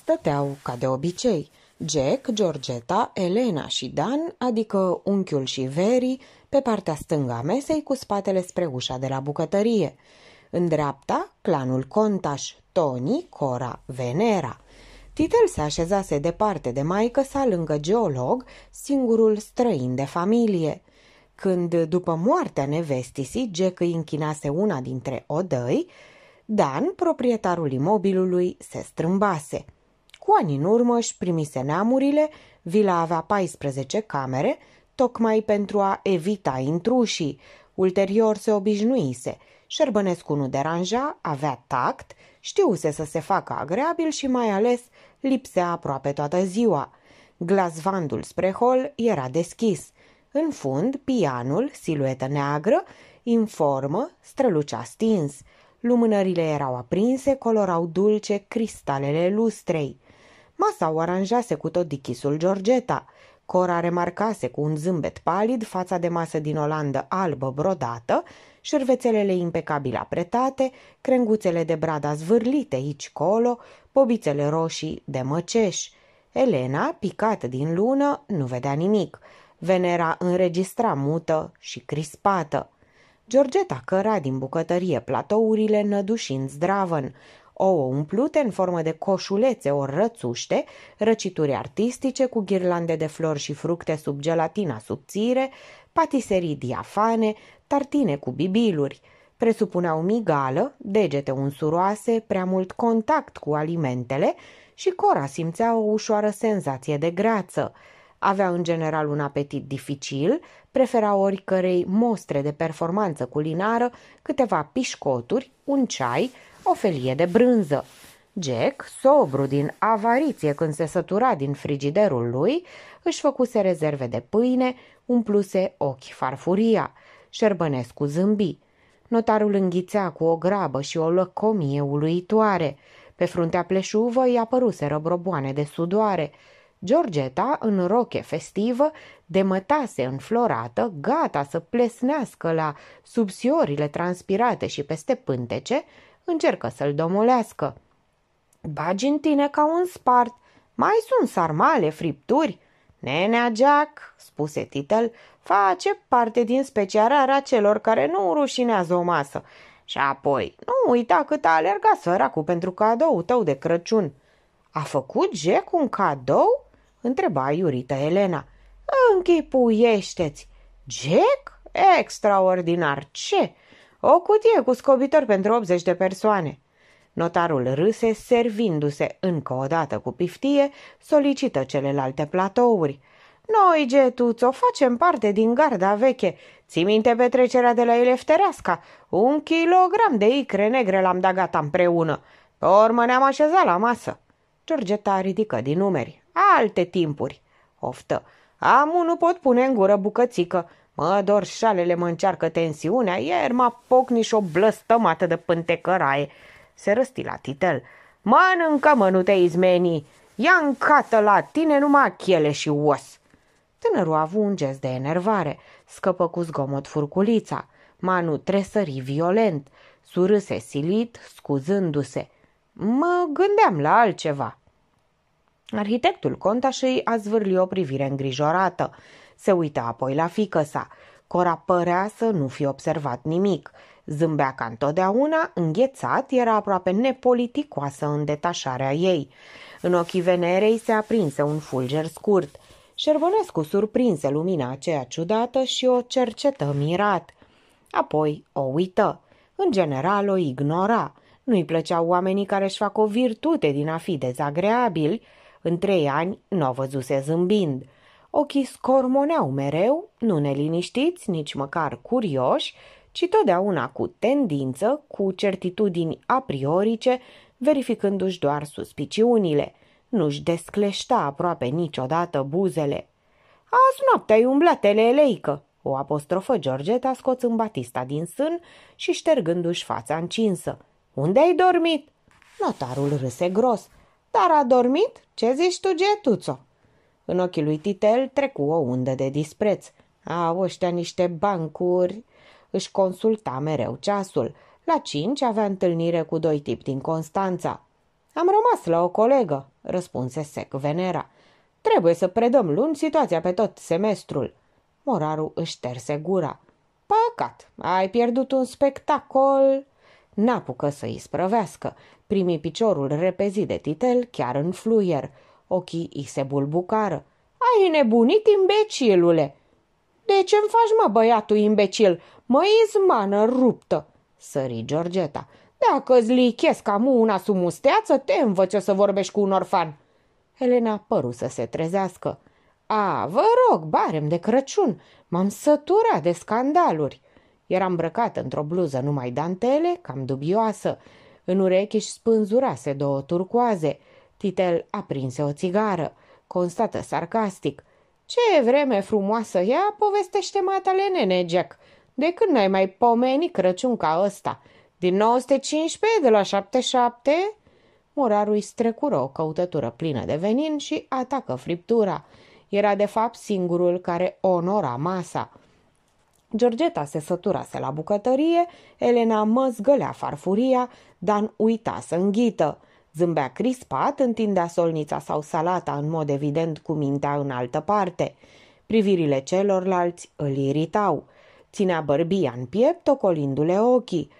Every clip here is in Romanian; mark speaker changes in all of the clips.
Speaker 1: Stăteau ca de obicei. Jack, Georgeta, Elena și Dan, adică unchiul și Veri, pe partea stângă a mesei cu spatele spre ușa de la bucătărie. În dreapta, clanul Contaș, Tony, Cora, Venera. Titel se așezase departe de maică sa lângă geolog, singurul străin de familie. Când, după moartea nevestisii, Jack îi închinase una dintre odăi, Dan, proprietarul imobilului, se strâmbase. Cu ani în urmă își primise neamurile, vila avea 14 camere, tocmai pentru a evita intrușii. Ulterior se obișnuise. Șerbănescu nu deranja, avea tact, știuse să se facă agreabil și mai ales lipsea aproape toată ziua. Glasvandul spre hol era deschis. În fund, pianul, siluetă neagră, informă, strălucea stins. Lumânările erau aprinse, colorau dulce cristalele lustrei. Masa o aranjase cu tot dichisul Georgeta. Cora remarcase cu un zâmbet palid fața de masă din Olandă albă brodată, șervețelele impecabil apretate, crenguțele de brada zvârlite aici-colo, bobițele roșii de măceș. Elena, picată din lună, nu vedea nimic. Venera înregistra mută și crispată. Georgeta căra din bucătărie platourile nădușind zdravăn ouă umplute în formă de coșulețe ori rățuște, răcituri artistice cu ghirlande de flori și fructe sub gelatina subțire, patiserii diafane, tartine cu bibiluri. Presupuneau migală, degete unsuroase, prea mult contact cu alimentele și Cora simțea o ușoară senzație de greață. Avea în general un apetit dificil, prefera oricărei mostre de performanță culinară câteva pișcoturi, un ceai, o felie de brânză. Jack, sobru din avariție când se sătura din frigiderul lui, își făcuse rezerve de pâine, umpluse ochi farfuria. Șerbănescu zâmbi. Notarul înghițea cu o grabă și o lăcomie uluitoare. Pe fruntea pleșuvă îi apăruse răbroboane de sudoare. Georgeta, în roche festivă, demătase înflorată, gata să plesnească la subsiorile transpirate și peste pântece, încercă să-l domolească. Bagi în tine ca un spart, mai sunt sarmale, fripturi. Nenea Jack, spuse Titel, face parte din specia rara celor care nu rușinează o masă. Și apoi, nu uita cât a alergat săracul pentru cadou tău de Crăciun. A făcut Jack un cadou? Întreba iurită Elena. Închipuiește-ți! Jack? Extraordinar! Ce? O cutie cu scobitor pentru 80 de persoane. Notarul râse, servindu-se încă o dată cu piftie, solicită celelalte platouri. Noi, getuțo, facem parte din garda veche. ți minte petrecerea de la Elefterasca? Un kilogram de icre negre l-am dat gata împreună. Pe urmă ne-am așezat la masă. Georgeta ridică din numeri. Alte timpuri. Oftă. Am nu pot pune în gură bucățică. Mă dor șalele, mă încearcă tensiunea, iar mă a pocnit și o blăstămată de pântecăraie. Se răsti la titel. Mănâncă, mă, nu te izmeni! Ia încată la tine numai chele și os! Tânărul a avut un gest de enervare. Scăpă cu zgomot furculița. Manu tresări violent. Surâse silit, scuzându-se. Mă gândeam la altceva. Arhitectul Contaș îi a zvârli o privire îngrijorată. Se uită apoi la fică sa. Cora părea să nu fi observat nimic. Zâmbea ca întotdeauna, înghețat, era aproape nepoliticoasă în detașarea ei. În ochii Venerei se aprinse un fulger scurt. Șervonescu surprinse lumina aceea ciudată și o cercetă mirat. Apoi o uită. În general o ignora. Nu-i plăceau oamenii care își fac o virtute din a fi dezagreabili. În trei ani nu o văzuse zâmbind. Ochii scormoneau mereu, nu neliniștiți, nici măcar curioși, ci totdeauna cu tendință, cu certitudini a verificându-și doar suspiciunile. Nu-și descleșta aproape niciodată buzele. Azi noapte ai umblat eleică, o apostrofă Georgeta scoțând Batista din sân și ștergându-și fața încinsă. Unde ai dormit? Notarul râse gros. Dar a dormit? Ce zici tu, Getuțo? În ochii lui Titel trecu o undă de dispreț. Au ăștia niște bancuri. Își consulta mereu ceasul. La cinci avea întâlnire cu doi tipi din Constanța. Am rămas la o colegă, răspunse sec Venera. Trebuie să predăm luni situația pe tot semestrul. Moraru își șterse gura. Păcat, ai pierdut un spectacol. N-apucă să-i sprăvească. Primi piciorul repezit de titel chiar în fluier – Ochii îi se bulbucară. Ai nebunit, imbecilule!" De ce îmi faci, mă, băiatul imbecil? Mă izmană ruptă!" sări Georgeta. Dacă îți lichesc cam una sumusteață, te învăț eu să vorbești cu un orfan." Elena păru să se trezească. A, vă rog, barem de Crăciun, m-am săturat de scandaluri." Era îmbrăcat într-o bluză numai dantele, cam dubioasă. În urechi își spânzurase două turcoaze – Titel aprinse o țigară, constată sarcastic. Ce vreme frumoasă ea, povestește matale nene, Jack. De când n-ai mai pomeni Crăciun ca ăsta? Din 915, de la 77? Murarul îi strecură o căutătură plină de venin și atacă friptura. Era de fapt singurul care onora masa. Georgeta se săturase la bucătărie, Elena măzgălea farfuria, Dan uita să înghită. Zâmbea crispat, întindea solnița sau salata, în mod evident cu mintea în altă parte. Privirile celorlalți îl iritau. Ținea bărbia în piept, ocolindu-le ochii.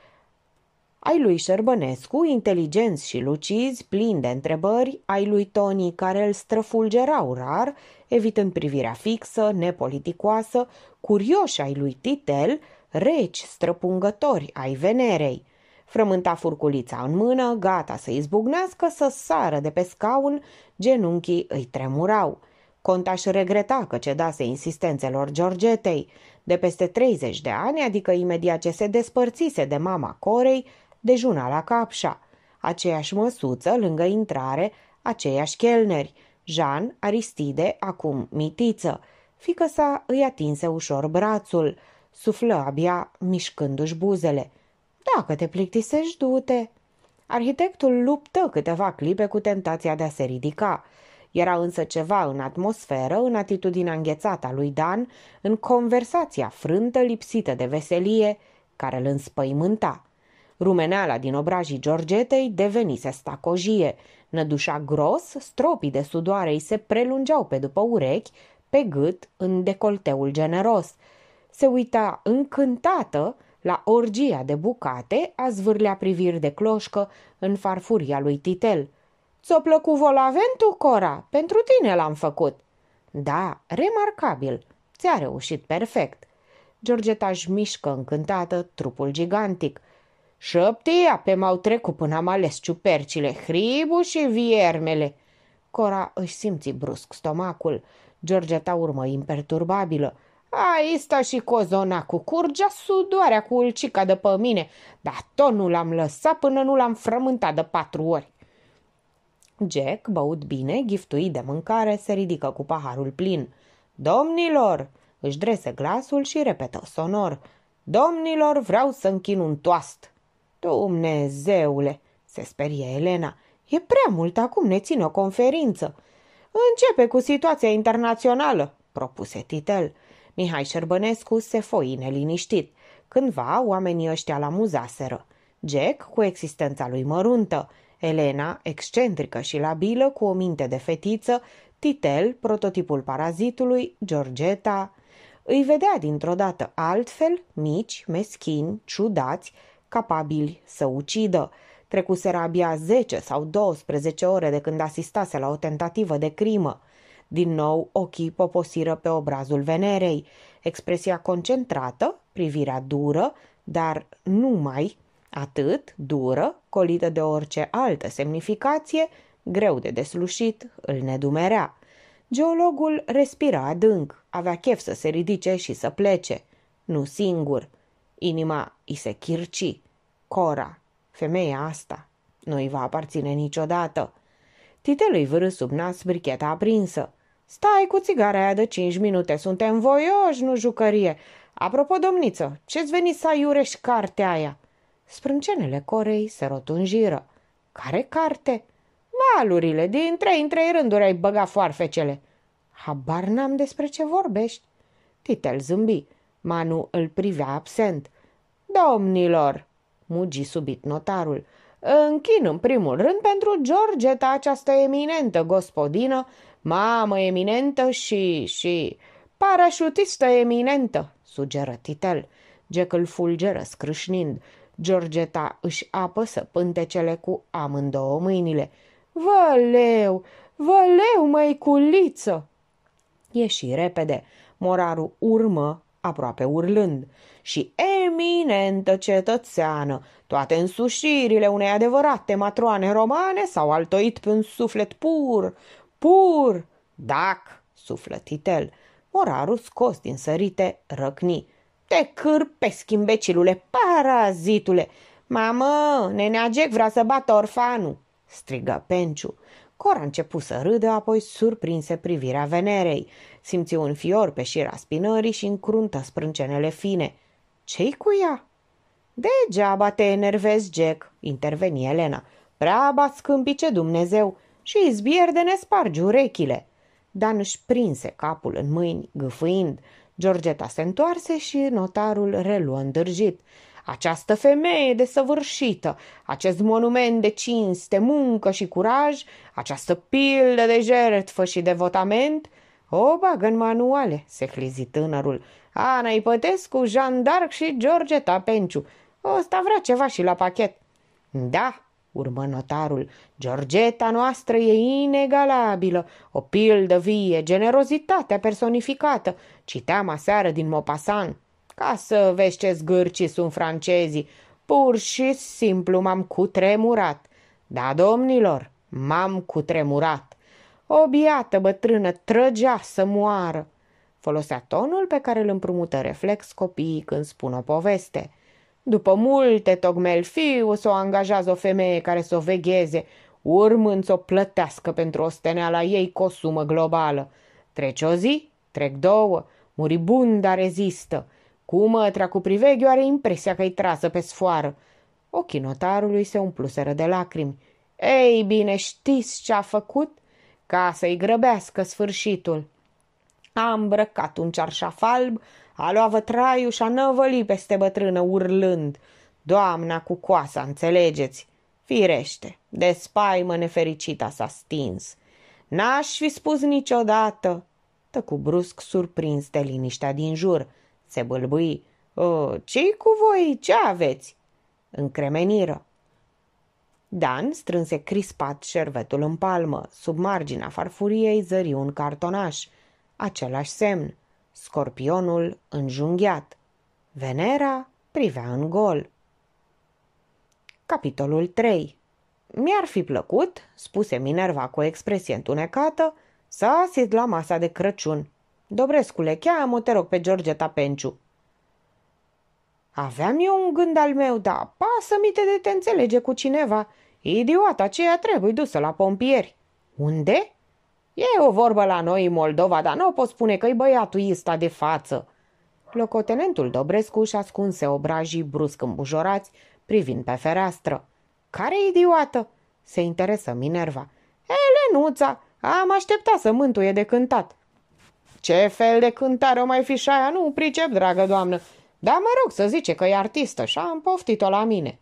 Speaker 1: Ai lui Șerbănescu, inteligenți și lucizi, plini de întrebări, ai lui Toni, care îl străfulgerau rar, evitând privirea fixă, nepoliticoasă, curioși ai lui Titel, reci, străpungători ai Venerei – frământa furculița în mână, gata să izbucnească, să sară de pe scaun, genunchii îi tremurau. Contaș regreta că cedase insistențelor Georgetei. De peste 30 de ani, adică imediat ce se despărțise de mama Corei, dejuna la capșa. Aceeași măsuță, lângă intrare, aceiași chelneri. Jean, Aristide, acum mitiță. Fică sa îi atinse ușor brațul. Suflă abia mișcându-și buzele – dacă te plictisești, du-te!" Arhitectul luptă câteva clipe cu tentația de a se ridica. Era însă ceva în atmosferă, în atitudinea înghețată a lui Dan, în conversația frântă, lipsită de veselie, care îl înspăimânta. Rumeneala din obrajii Georgetei devenise stacojie, nădușa gros, stropii de sudoare îi se prelungeau pe după urechi, pe gât, în decolteul generos. Se uita încântată la orgia de bucate a zvârlea priviri de cloșcă în farfuria lui Titel. Ți-o plăcu volaventul, Cora? Pentru tine l-am făcut!" Da, remarcabil! Ți-a reușit perfect!" Georgeta își mișcă încântată trupul gigantic. Șăptia pe m-au trecut până am ales ciupercile, hribu și viermele!" Cora își simți brusc stomacul. Georgeta urmă imperturbabilă. Ai sta și cozona cu curgea, sudoarea cu ulcica de pe mine, dar tot nu l-am lăsat până nu l-am frământat de patru ori. Jack, băut bine, giftuit de mâncare, se ridică cu paharul plin. Domnilor! Își drese glasul și repetă sonor. Domnilor, vreau să închin un toast. Dumnezeule! Se sperie Elena. E prea mult acum, ne țin o conferință. Începe cu situația internațională, propuse Titel. Mihai Șerbănescu se foi neliniștit. Cândva oamenii ăștia la muzaseră. Jack cu existența lui măruntă, Elena, excentrică și labilă, cu o minte de fetiță, Titel, prototipul parazitului, Georgeta... Îi vedea dintr-o dată altfel, mici, meschini, ciudați, capabili să ucidă. Trecuseră abia 10 sau 12 ore de când asistase la o tentativă de crimă – din nou, ochii poposiră pe obrazul Venerei. Expresia concentrată, privirea dură, dar numai atât, dură, colită de orice altă semnificație, greu de deslușit, îl nedumerea. Geologul respira adânc, avea chef să se ridice și să plece. Nu singur. Inima îi se chirci. Cora, femeia asta, nu-i va aparține niciodată. Titelui vârâ sub nas bricheta aprinsă. Stai cu țigara aia de cinci minute, suntem voioși, nu jucărie. Apropo, domniță, ce-ți veni să iurești cartea aia?" Sprâncenele corei se rotunjiră. Care carte?" Valurile, din trei în trei rânduri ai băga foarfecele." Habar n-am despre ce vorbești." Titel zâmbi. Manu îl privea absent. Domnilor, mugi subit notarul, închin în primul rând pentru Georgeta, această eminentă gospodină, Mamă eminentă și, și... Parașutistă eminentă, sugeră Titel. Jack îl fulgeră scrâșnind. Georgeta își apăsă pântecele cu amândouă mâinile. Văleu, văleu, măiculiță! Ieși repede. Morarul urmă, aproape urlând. Și eminentă cetățeană, toate însușirile unei adevărate matroane romane s-au altoit pe un suflet pur, Pur! Dac! suflă titel. Morarul scos din sărite răcni. Te cârpesc, imbecilule, parazitule! Mamă, nenea Jack vrea să bată orfanul!" strigă Penciu. Cora a început să râdă, apoi surprinse privirea Venerei. Simți un fior pe șira spinării și încruntă sprâncenele fine. Ce-i cu ea?" Degeaba te enervezi, Jack," interveni Elena. Prea bați câmpice Dumnezeu și izbier de ne spargi urechile. Dan își prinse capul în mâini, gâfâind. Georgeta se întoarse și notarul reluă îndârjit. Această femeie de săvârșită, acest monument de cinste, muncă și curaj, această pildă de jertfă și devotament, o bagă în manuale, se clizi tânărul. Ana Ipătescu, Jean d'Arc și Georgeta Penciu. Ăsta vrea ceva și la pachet. Da, urmă notarul. Georgeta noastră e inegalabilă, o pildă vie, generozitatea personificată. Citeam aseară din Mopasan. Ca să vezi ce zgârci sunt francezii, pur și simplu m-am cutremurat. Da, domnilor, m-am cutremurat. O biată bătrână trăgea să moară. Folosea tonul pe care îl împrumută reflex copiii când spun o poveste – după multe tocmel tocmelfiu, să o angajează o femeie care să o vegheze, urmând să o plătească pentru o la ei cu o sumă globală. Trece o zi, trec două, muribunda rezistă. Cu mătra cu priveghiu are impresia că i trasă pe sfoară. Ochii notarului se umpluseră de lacrimi. Ei bine, știți ce a făcut? Ca să-i grăbească sfârșitul. A îmbrăcat un cearșaf alb, a luat vătraiu și a năvăli peste bătrână urlând. Doamna cu coasa, înțelegeți? Firește, de spaimă nefericita s-a stins. N-aș fi spus niciodată. Tăcu brusc surprins de liniștea din jur. Se bâlbâi. Ce-i cu voi? Ce aveți? Încremeniră. Dan strânse crispat șervetul în palmă. Sub marginea farfuriei zări un cartonaș. Același semn scorpionul înjunghiat. Venera privea în gol. Capitolul 3 Mi-ar fi plăcut, spuse Minerva cu o expresie întunecată, să asist la masa de Crăciun. Dobrescule, cheamă, te rog pe George Tapenciu. Aveam eu un gând al meu, dar pasă-mite de te înțelege cu cineva. Idiota aceea trebuie dusă la pompieri. Unde? E o vorbă la noi în Moldova, dar nu o pot spune că-i băiatul ăsta de față. Locotenentul Dobrescu își ascunse obrajii brusc îmbujorați, privind pe fereastră. Care idiotă? se interesă Minerva. Elenuța, am așteptat să mântuie de cântat. Ce fel de cântare o mai fi și aia? Nu pricep, dragă doamnă. Dar mă rog să zice că e artistă și am poftit-o la mine.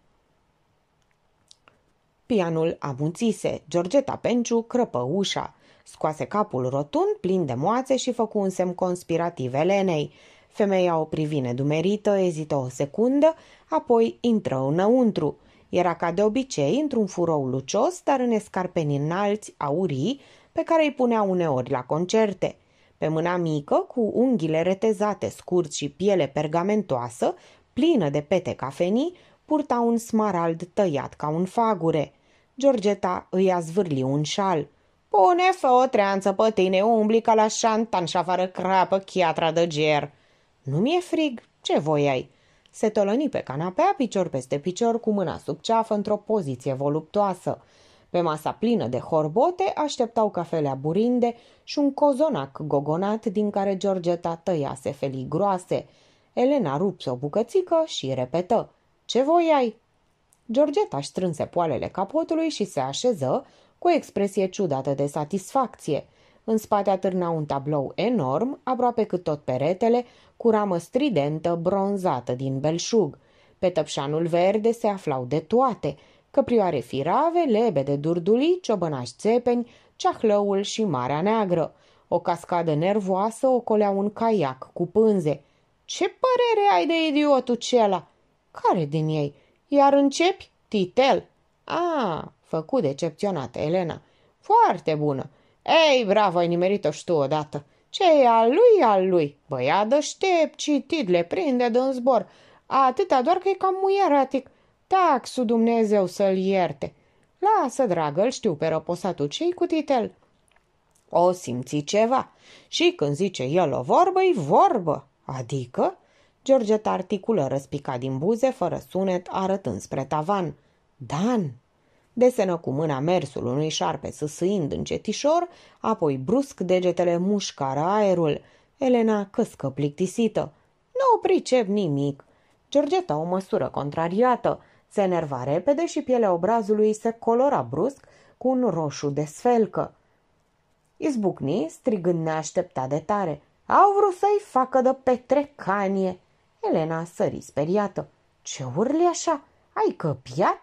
Speaker 1: Pianul amunțise. Georgeta Penciu crăpă ușa. Scoase capul rotund, plin de moațe și făcu un semn conspirativ Elenei. Femeia o privi nedumerită, ezită o secundă, apoi intră înăuntru. Era ca de obicei într-un furou lucios, dar în escarpeni înalți, aurii, pe care îi punea uneori la concerte. Pe mâna mică, cu unghiile retezate, scurți și piele pergamentoasă, plină de pete cafenii, purta un smarald tăiat ca un fagure. Georgeta îi a zvârli un șal – Pune, fă o treanță pe tine, umbli ca la șantan și afară crapă chiatra de ger. Nu mi-e frig, ce voi ai? Se tolăni pe canapea, picior peste picior, cu mâna sub ceafă, într-o poziție voluptoasă. Pe masa plină de horbote așteptau cafelea burinde și un cozonac gogonat din care Georgeta tăiase felii groase. Elena rupse o bucățică și repetă. Ce voi ai? Georgeta își strânse poalele capotului și se așeză, cu o expresie ciudată de satisfacție. În spate atârna un tablou enorm, aproape cât tot peretele, cu ramă stridentă, bronzată din belșug. Pe tăpșanul verde se aflau de toate, căprioare firave, de durdulii, ciobănași țepeni, ceahlăul și Marea Neagră. O cascadă nervoasă ocolea un caiac cu pânze. Ce părere ai de idiotul cela?" Care din ei? Iar începi? Titel." A, Făcu decepționată Elena. Foarte bună! Ei, bravo, ai nimerit-o și tu odată! Ce e al lui, al lui! Băia deștept, citit, le prinde de în zbor. Atâta doar că e cam muieratic. Taxul Dumnezeu să-l ierte! Lasă, dragă, îl știu pe răposatul cei cu titel. O simți ceva. Și când zice el o vorbă, e vorbă. Adică? Georgeta articulă răspica din buze, fără sunet, arătând spre tavan. Dan, Desenă cu mâna mersul unui șarpe sâsâind încetișor, apoi brusc degetele mușcară aerul. Elena căscă plictisită. Nu pricep nimic. Georgeta o măsură contrariată. Se enerva repede și pielea obrazului se colora brusc cu un roșu de sfelcă. Izbucni, strigând neașteptat de tare. Au vrut să-i facă de petrecanie. Elena sări speriată. Ce urli așa? Ai căpiat?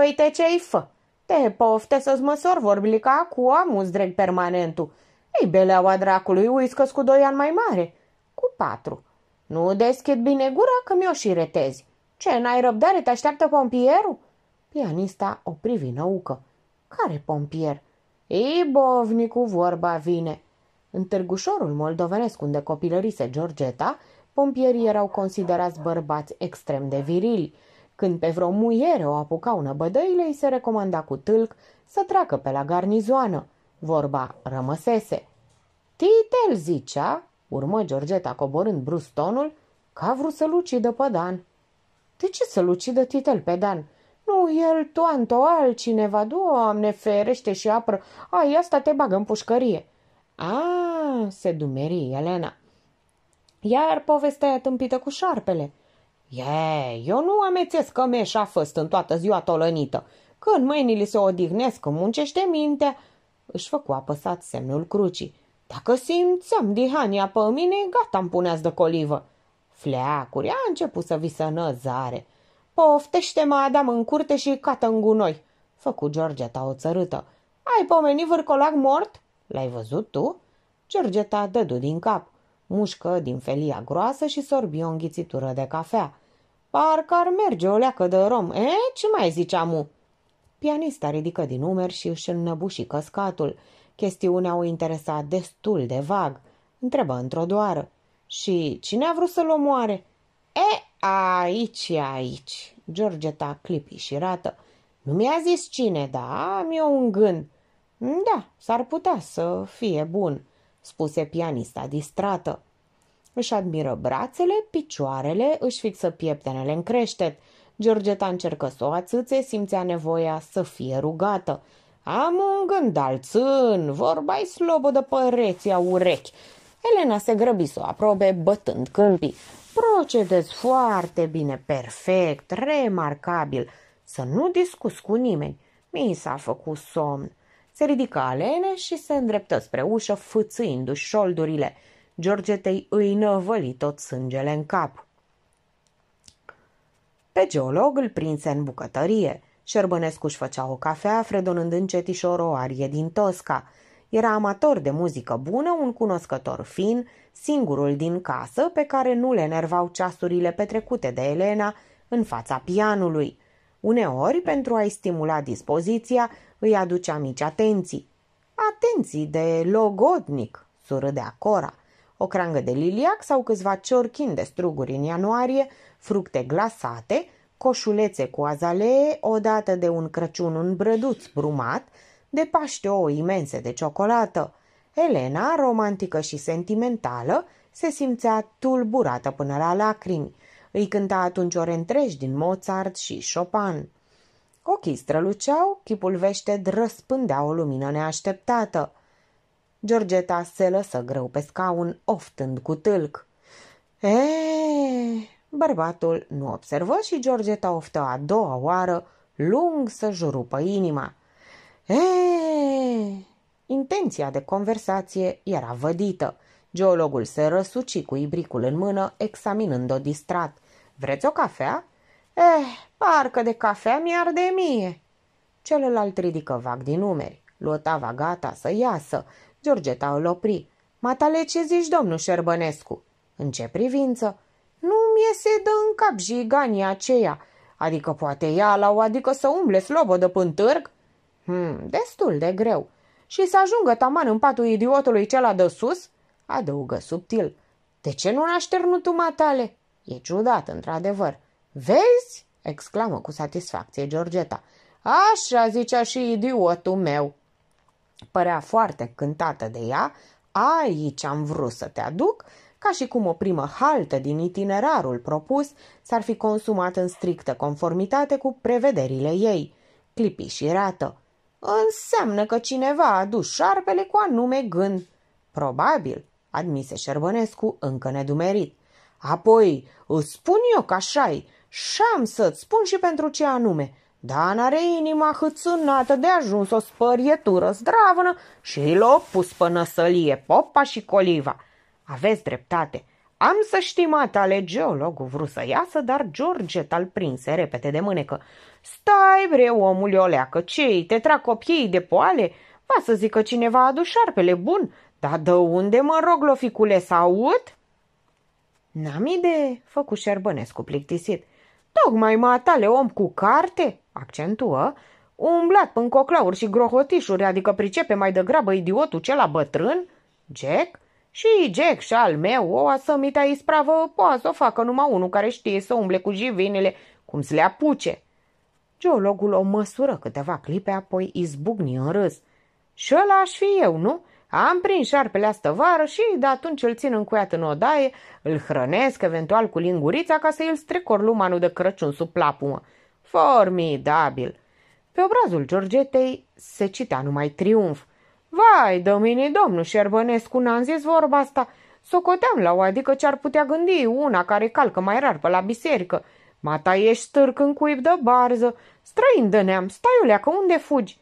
Speaker 1: Uite ce-i fă! Te pofte să-ți măsor ca cu amuz dreg permanentul. Ei, beleaua dracului uiscă cu doi ani mai mare. Cu patru. Nu deschid bine gura că mi-o și retezi. Ce, n-ai răbdare, te așteaptă pompierul? Pianista o privi năucă. Care pompier? Ei, bovnicu, vorba vine. În târgușorul moldovenesc unde copilărise Georgeta, pompierii erau considerați bărbați extrem de virili. Când pe vreo muiere o apucau năbădăile, îi se recomanda cu tâlc să treacă pe la garnizoană. Vorba rămăsese. Titel, zicea, urmă Georgeta coborând brusc tonul, că a vrut să-l ucidă pe Dan. De ce să-l ucidă Titel pe Dan? Nu, el, toanto, altcineva, doamne, ferește și apră, ai, asta te bagă în pușcărie. A, se dumeri Elena. Iar povestea tâmpită cu șarpele – E, eu nu amețesc că meșa fost în toată ziua tolănită. Când mâinile se odihnesc, când muncește mintea, își făcu apăsat semnul crucii. Dacă simțeam dihania pe mine, gata îmi puneați de colivă. Fleacuri, a început să visănă zare. Poftește-mă, Adam, în curte și cată în gunoi, făcu Georgeta o țărâtă. Ai pomenit vârcolac mort? L-ai văzut tu? Georgeta dădu din cap, mușcă din felia groasă și sorbi o înghițitură de cafea. Parcă ar merge o leacă de rom. E, ce mai zice amu? Pianista ridică din umeri și își înnăbuși căscatul. Chestiunea o interesa destul de vag. Întrebă într-o doară. Și cine a vrut să-l omoare? E, aici e aici. Georgeta clipi și rată. Nu mi-a zis cine, da, am eu un gând. Da, s-ar putea să fie bun, spuse pianista distrată. Își admiră brațele, picioarele, își fixă pieptenele în creștet. Georgeta încercă să o ațâțe, simțea nevoia să fie rugată. Am un gând alțân, vorba-i de păreția urechi. Elena se grăbi să o aprobe bătând câmpii. Procedez foarte bine, perfect, remarcabil. Să nu discuți cu nimeni. Mi s-a făcut somn. Se ridică alene și se îndreptă spre ușă, fățâindu și șoldurile. Georgetei îi năvăli tot sângele în cap. Pe geolog îl prinse în bucătărie. Șerbănescu își făcea o cafea, fredonând încetișor o arie din Tosca. Era amator de muzică bună, un cunoscător fin, singurul din casă pe care nu le nervau ceasurile petrecute de Elena în fața pianului. Uneori, pentru a-i stimula dispoziția, îi aducea mici atenții. Atenții de logodnic, surâdea Cora o crangă de liliac sau câțiva ciorchin de struguri în ianuarie, fructe glasate, coșulețe cu azalee, odată de un Crăciun un brăduț brumat, de Paște ouă imense de ciocolată. Elena, romantică și sentimentală, se simțea tulburată până la lacrimi. Îi cânta atunci ore întregi din Mozart și Chopin. Ochii străluceau, chipul vește drăspândea o lumină neașteptată – Georgeta se lăsă greu pe scaun, oftând cu tâlc. E, bărbatul nu observă și Georgeta oftă a doua oară, lung să jurupă inima. E, intenția de conversație era vădită. Geologul se răsuci cu ibricul în mână, examinând-o distrat. Vreți o cafea? Eh, parcă de cafea mi-ar de mie. Celălalt ridică vag din numeri. Luotava gata să iasă, Georgeta îl opri. Matale, ce zici, domnul Șerbănescu? În ce privință? Nu-mi se dă în cap jigania aceea. Adică poate ea la o adică să umble slobodă pân târg? Hmm, destul de greu. Și să ajungă taman în patul idiotului cel de sus? Adăugă subtil. De ce nu n a tu, matale? E ciudat, într-adevăr. Vezi? exclamă cu satisfacție Georgeta. Așa zicea și idiotul meu. Părea foarte cântată de ea, aici am vrut să te aduc, ca și cum o primă haltă din itinerarul propus s-ar fi consumat în strictă conformitate cu prevederile ei. Clipi și rată. Înseamnă că cineva a adus șarpele cu anume gând. Probabil, admise Șerbănescu încă nedumerit. Apoi, îți spun eu că așa -i, și am să-ți spun și pentru ce anume. Dan are inima hâțunată de ajuns o spărietură zdravănă și l-au pus până năsălie popa și coliva. Aveți dreptate. Am să știm atale, geologul vrut să iasă, dar George al prinse repede de mânecă. Stai bre, omul oleacă, cei, te trag copiii de poale? Va să zică cineva adu șarpele bun, dar de unde mă rog, loficule, să aud? N-am idee, făcu Șerbănescu plictisit. Tocmai matale om cu carte, accentuă, umblat în coclauri și grohotișuri, adică pricepe mai degrabă idiotul cel bătrân, Jack, și Jack și al meu, o asămita ispravă, poate să o facă numai unul care știe să umble cu jivinele, cum să le apuce. Geologul o măsură câteva clipe, apoi izbucni în râs. Și ăla aș fi eu, nu?" Am prins șarpele asta vară și de atunci îl țin încuiat în odaie, îl hrănesc eventual cu lingurița ca să îl strecor lumanul de Crăciun sub plapumă. Formidabil! Pe obrazul Georgetei se cita numai triumf. Vai, domine domnul Șerbănescu, n-am zis vorba asta. Socoteam la o adică ce ar putea gândi una care calcă mai rar pe la biserică. Mata ești stârc în cuib de barză, străin de neam, staiulea că unde fugi?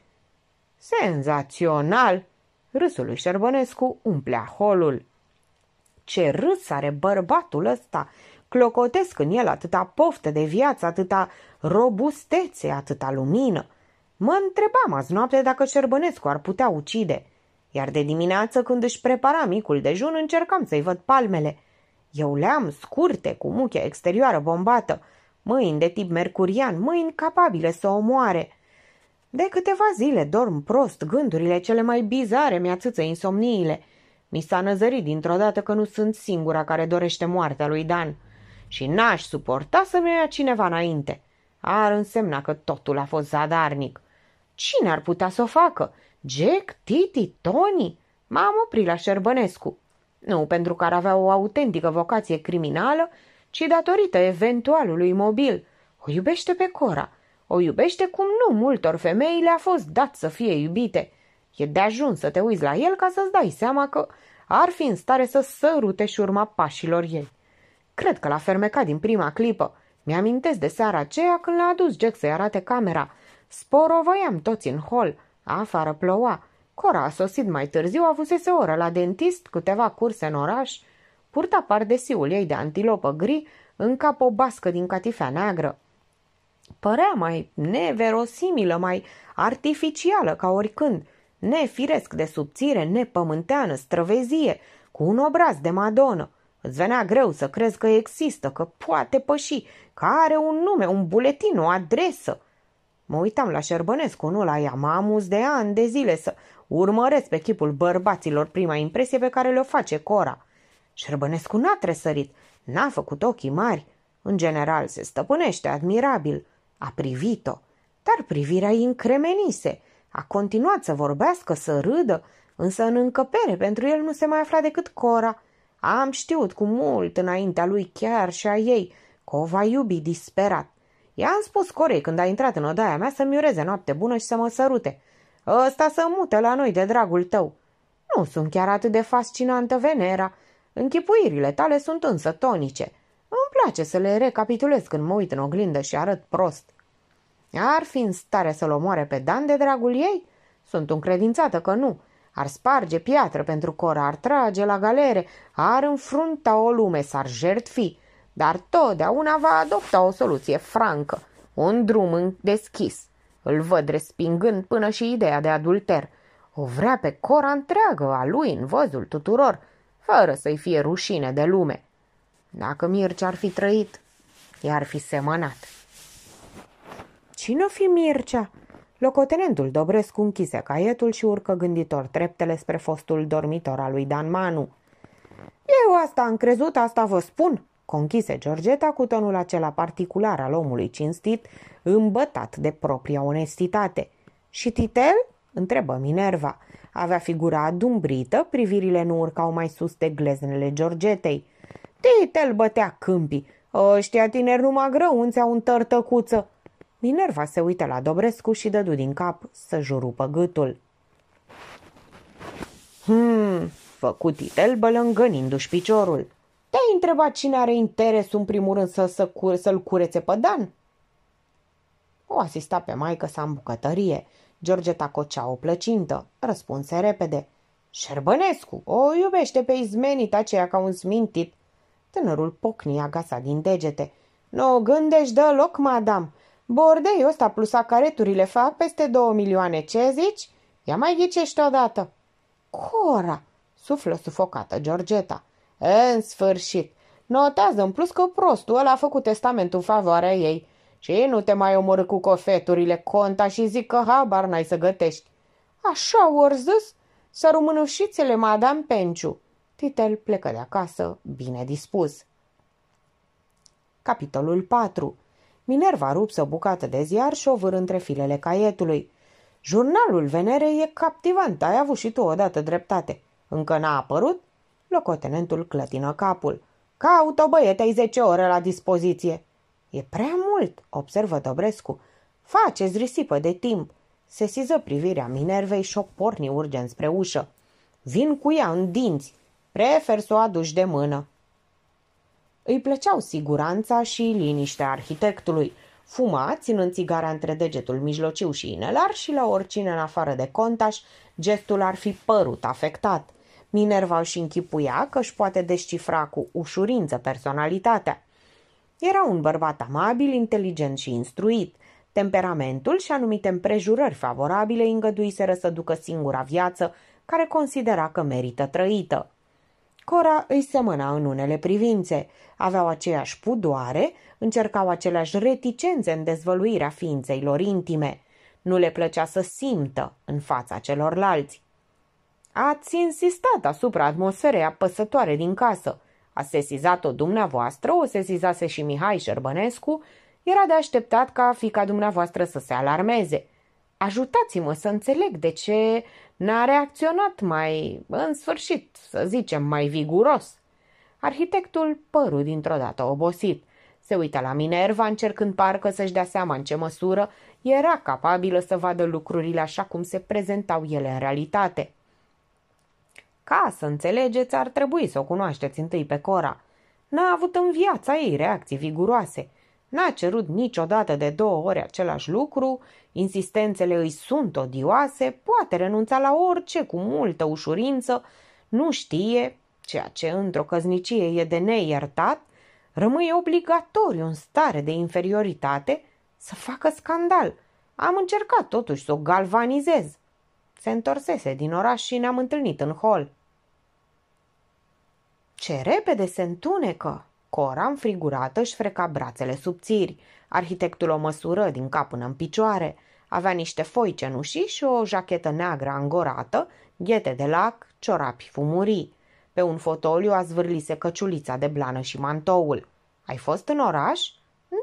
Speaker 1: Senzațional! Râsul lui Șerbănescu umplea holul. Ce râs are bărbatul ăsta! Clocotesc în el atâta poftă de viață, atâta robustețe, atâta lumină. Mă întrebam azi noapte dacă Șerbănescu ar putea ucide. Iar de dimineață, când își prepara micul dejun, încercam să-i văd palmele. Eu le-am scurte, cu muchea exterioară bombată, mâini de tip mercurian, mâini capabile să omoare – de câteva zile dorm prost, gândurile cele mai bizare mi atâță insomniile. Mi s-a năzărit dintr-o dată că nu sunt singura care dorește moartea lui Dan și n-aș suporta să-mi ia cineva înainte. Ar însemna că totul a fost zadarnic. Cine ar putea să o facă? Jack, Titi, Tony? M-am oprit la Șerbănescu. Nu pentru că ar avea o autentică vocație criminală, ci datorită eventualului mobil. O iubește pe Cora – o iubește cum nu multor femei le-a fost dat să fie iubite. E de ajuns să te uiți la el ca să-ți dai seama că ar fi în stare să sărute și urma pașilor ei. Cred că l-a fermecat din prima clipă. Mi-amintesc de seara aceea când l-a adus Jack să-i arate camera. Sporovăiam toți în hol. Afară ploua. Cora a sosit mai târziu, avusese oră la dentist, câteva curse în oraș. Purta de siul ei de antilopă gri, în cap o bască din catifea neagră. Părea mai neverosimilă, mai artificială ca oricând, nefiresc de subțire, nepământeană, străvezie, cu un obraz de madonă. Îți venea greu să crezi că există, că poate păși, că are un nume, un buletin, o adresă. Mă uitam la Șerbănescu, nu la ea, mă amuz de ani de zile să urmăresc pe chipul bărbaților prima impresie pe care le-o face Cora. Șerbănescu n-a tresărit, n-a făcut ochii mari. În general se stăpânește admirabil. A privit-o, dar privirea îi încremenise. A continuat să vorbească, să râdă, însă în încăpere pentru el nu se mai afla decât Cora. Am știut cu mult înaintea lui chiar și a ei că o va iubi disperat. I-am spus Corei când a intrat în odaia mea să-mi ureze noapte bună și să mă sărute. Ăsta să mute la noi de dragul tău. Nu sunt chiar atât de fascinantă, Venera. Închipuirile tale sunt însă tonice. Îmi place să le recapitulez când mă uit în oglindă și arăt prost. Ar fi în stare să-l omoare pe Dan de dragul ei? Sunt încredințată că nu. Ar sparge piatră pentru cora, ar trage la galere, ar înfrunta o lume, s-ar jertfi, dar totdeauna va adopta o soluție francă, un drum deschis. Îl văd respingând până și ideea de adulter. O vrea pe cora întreagă a lui în văzul tuturor, fără să-i fie rușine de lume. Dacă Mirce ar fi trăit, i-ar fi semănat. Cine-o fi Mircea? Locotenentul Dobrescu închise caietul și urcă gânditor treptele spre fostul dormitor al lui Dan Manu. Eu asta am crezut, asta vă spun, conchise Georgeta cu tonul acela particular al omului cinstit, îmbătat de propria onestitate. Și Titel? întrebă Minerva. Avea figura adumbrită, privirile nu urcau mai sus de gleznele Georgetei. Titel bătea câmpii. Ăștia tineri numai grăunți au un tărtăcuță. Minerva se uită la Dobrescu și dădu din cap să jurupă gâtul. Hmm, făcut el bălângănindu-și piciorul. Te-ai întrebat cine are interesul în primul rând să, să cur- să-l curețe pe Dan? O asista pe maică sa în bucătărie. George tacocea o plăcintă. Răspunse repede. Șerbănescu, o iubește pe izmenit aceea ca un smintit. Tânărul pocni agasa din degete. Nu o gândești deloc, madam. Bordeiul ăsta plus acareturile fac peste două milioane, ce zici? Ia mai ghicești odată. Cora, suflă sufocată Georgeta. În sfârșit, notează în plus că prostul ăla a făcut testamentul în favoarea ei. Și nu te mai omorâ cu cofeturile, conta și zic că habar n-ai să gătești. Așa ori zis? Să rumânușițele, madame Penciu. Titel plecă de acasă, bine dispus. Capitolul 4 Minerva rupse o bucată de ziar și o vâr între filele caietului. Jurnalul Venerei e captivant, ai avut și tu odată dreptate. Încă n-a apărut? Locotenentul clătină capul. Caut-o, băiete, ai 10 ore la dispoziție. E prea mult, observă Dobrescu. Faceți risipă de timp. Se siză privirea Minervei și o porni urgent spre ușă. Vin cu ea în dinți. Prefer să o aduci de mână. Îi plăceau siguranța și liniștea arhitectului. Fuma, ținând țigara între degetul mijlociu și inelar și la oricine în afară de contaș, gestul ar fi părut afectat. Minerva își închipuia că își poate descifra cu ușurință personalitatea. Era un bărbat amabil, inteligent și instruit. Temperamentul și anumite împrejurări favorabile îngăduiseră să ducă singura viață care considera că merită trăită. Cora îi semăna în unele privințe. Aveau aceeași pudoare, încercau aceleași reticențe în dezvăluirea ființei lor intime. Nu le plăcea să simtă în fața celorlalți. Ați insistat asupra atmosferei apăsătoare din casă. A sesizat-o dumneavoastră, o sesizase și Mihai Șerbănescu, era de așteptat ca fica dumneavoastră să se alarmeze. Ajutați-mă să înțeleg de ce n-a reacționat mai, în sfârșit, să zicem, mai viguros. Arhitectul păru dintr-o dată obosit. Se uită la Minerva încercând parcă să-și dea seama în ce măsură era capabilă să vadă lucrurile așa cum se prezentau ele în realitate. Ca să înțelegeți, ar trebui să o cunoașteți întâi pe Cora. N-a avut în viața ei reacții viguroase – N-a cerut niciodată de două ori același lucru, insistențele îi sunt odioase, poate renunța la orice cu multă ușurință, nu știe, ceea ce într-o căznicie e de neiertat, rămâie obligatoriu în stare de inferioritate să facă scandal. Am încercat totuși să o galvanizez. Se întorsese din oraș și ne-am întâlnit în hol. Ce repede se întunecă! Cora, înfrigurată, își freca brațele subțiri. Arhitectul o măsură din cap până în picioare. Avea niște foi cenușii și o jachetă neagră angorată, ghete de lac, ciorapi fumurii. Pe un fotoliu a zvârlise căciulița de blană și mantoul. Ai fost în oraș?"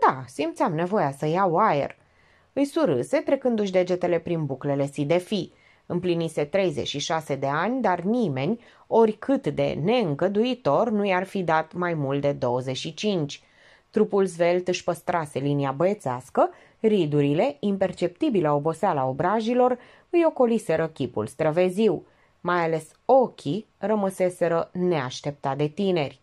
Speaker 1: Da, simțeam nevoia să iau aer." Îi surâse, trecându-și degetele prin buclele si de fii. Împlinise 36 de ani, dar nimeni, oricât de neîncăduitor, nu i-ar fi dat mai mult de 25. Trupul zvelt își păstrase linia băiețească, ridurile, imperceptibila oboseala obrajilor, îi ocoliseră chipul străveziu. Mai ales ochii rămăseseră neașteptat de tineri.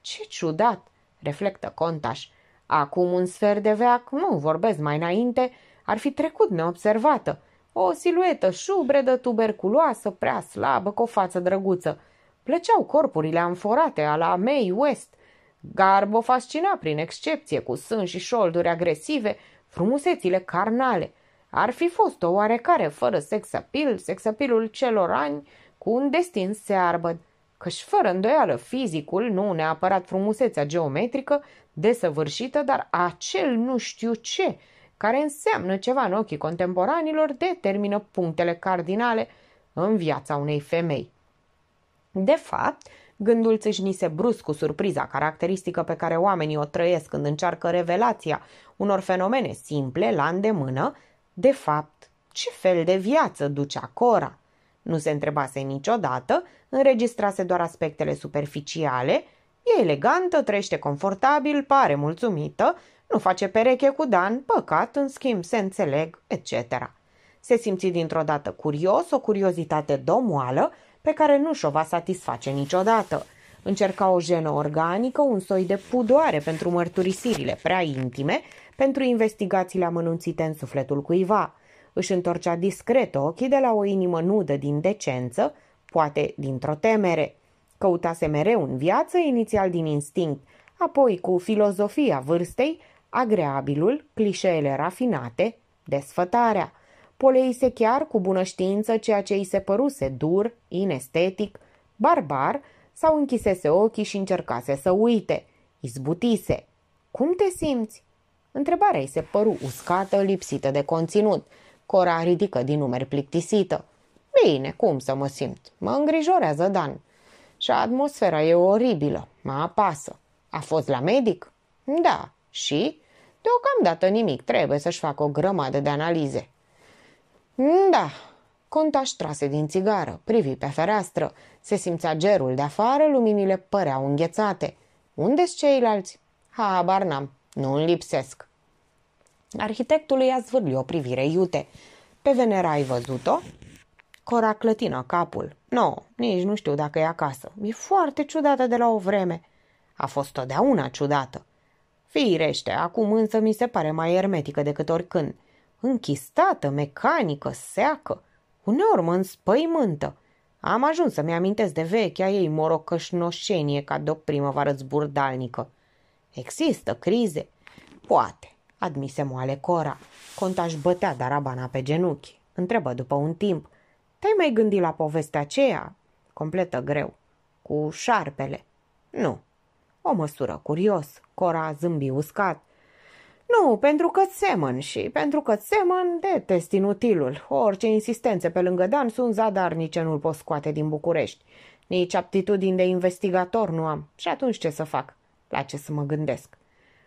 Speaker 1: Ce ciudat!" reflectă Contaș. Acum un sfert de veac, nu vorbesc mai înainte, ar fi trecut neobservată. O siluetă șubredă, tuberculoasă, prea slabă, cu o față drăguță. Plăceau corpurile amforate a la May West. Garb o fascina prin excepție, cu sân și șolduri agresive, frumusețile carnale. Ar fi fost o oarecare fără sexapil, sexapilul celor ani, cu un destin searbă, căci fără îndoială fizicul, nu neapărat frumusețea geometrică, desăvârșită, dar acel nu știu ce, care înseamnă ceva în ochii contemporanilor, determină punctele cardinale în viața unei femei. De fapt, gândul țâșnise brusc cu surpriza caracteristică pe care oamenii o trăiesc când încearcă revelația unor fenomene simple la îndemână, de fapt, ce fel de viață ducea Cora? Nu se întrebase niciodată, înregistrase doar aspectele superficiale, e elegantă, trăiește confortabil, pare mulțumită, nu face pereche cu Dan, păcat, în schimb se înțeleg, etc. Se simți dintr-o dată curios, o curiozitate domoală pe care nu și-o va satisface niciodată. Încerca o jenă organică, un soi de pudoare pentru mărturisirile prea intime, pentru investigațiile amănunțite în sufletul cuiva. Își întorcea discret ochii de la o inimă nudă din decență, poate dintr-o temere. Căutase mereu în viață, inițial din instinct, apoi cu filozofia vârstei, agreabilul, clișeele rafinate, desfătarea. Poleise chiar cu bună știință ceea ce îi se păruse dur, inestetic, barbar sau închisese ochii și încercase să uite. Izbutise. Cum te simți? Întrebarea îi se păru uscată, lipsită de conținut. Cora ridică din numeri plictisită. Bine, cum să mă simt? Mă îngrijorează Dan. Și atmosfera e oribilă, mă apasă. A fost la medic? Da, și? Deocamdată nimic, trebuie să-și facă o grămadă de analize. Da, Contaș trase din țigară, privi pe fereastră. Se simțea gerul de afară, luminile păreau înghețate. unde sunt ceilalți? Ha, habar n-am, nu îmi lipsesc. Arhitectul i-a zvârli o privire iute. Pe Venera ai văzut-o? Cora clătină capul. Nu, no, nici nu știu dacă e acasă. E foarte ciudată de la o vreme. A fost totdeauna ciudată. Firește, acum însă mi se pare mai ermetică decât oricând. Închistată, mecanică, seacă. Uneori mă înspăimântă. Am ajuns să-mi amintesc de vechea ei morocășnoșenie ca de o primăvară zburdalnică. Există crize? Poate, admise moale Cora. Contaș bătea darabana pe genunchi. Întrebă după un timp. Te-ai mai gândit la povestea aceea? Completă greu. Cu șarpele. Nu, o măsură curios. Cora zâmbi uscat. Nu, pentru că semăn și pentru că semăn test inutilul. Orice insistențe pe lângă Dan sunt zadarnice, nu-l pot scoate din București. Nici aptitudini de investigator nu am. Și atunci ce să fac? La ce să mă gândesc?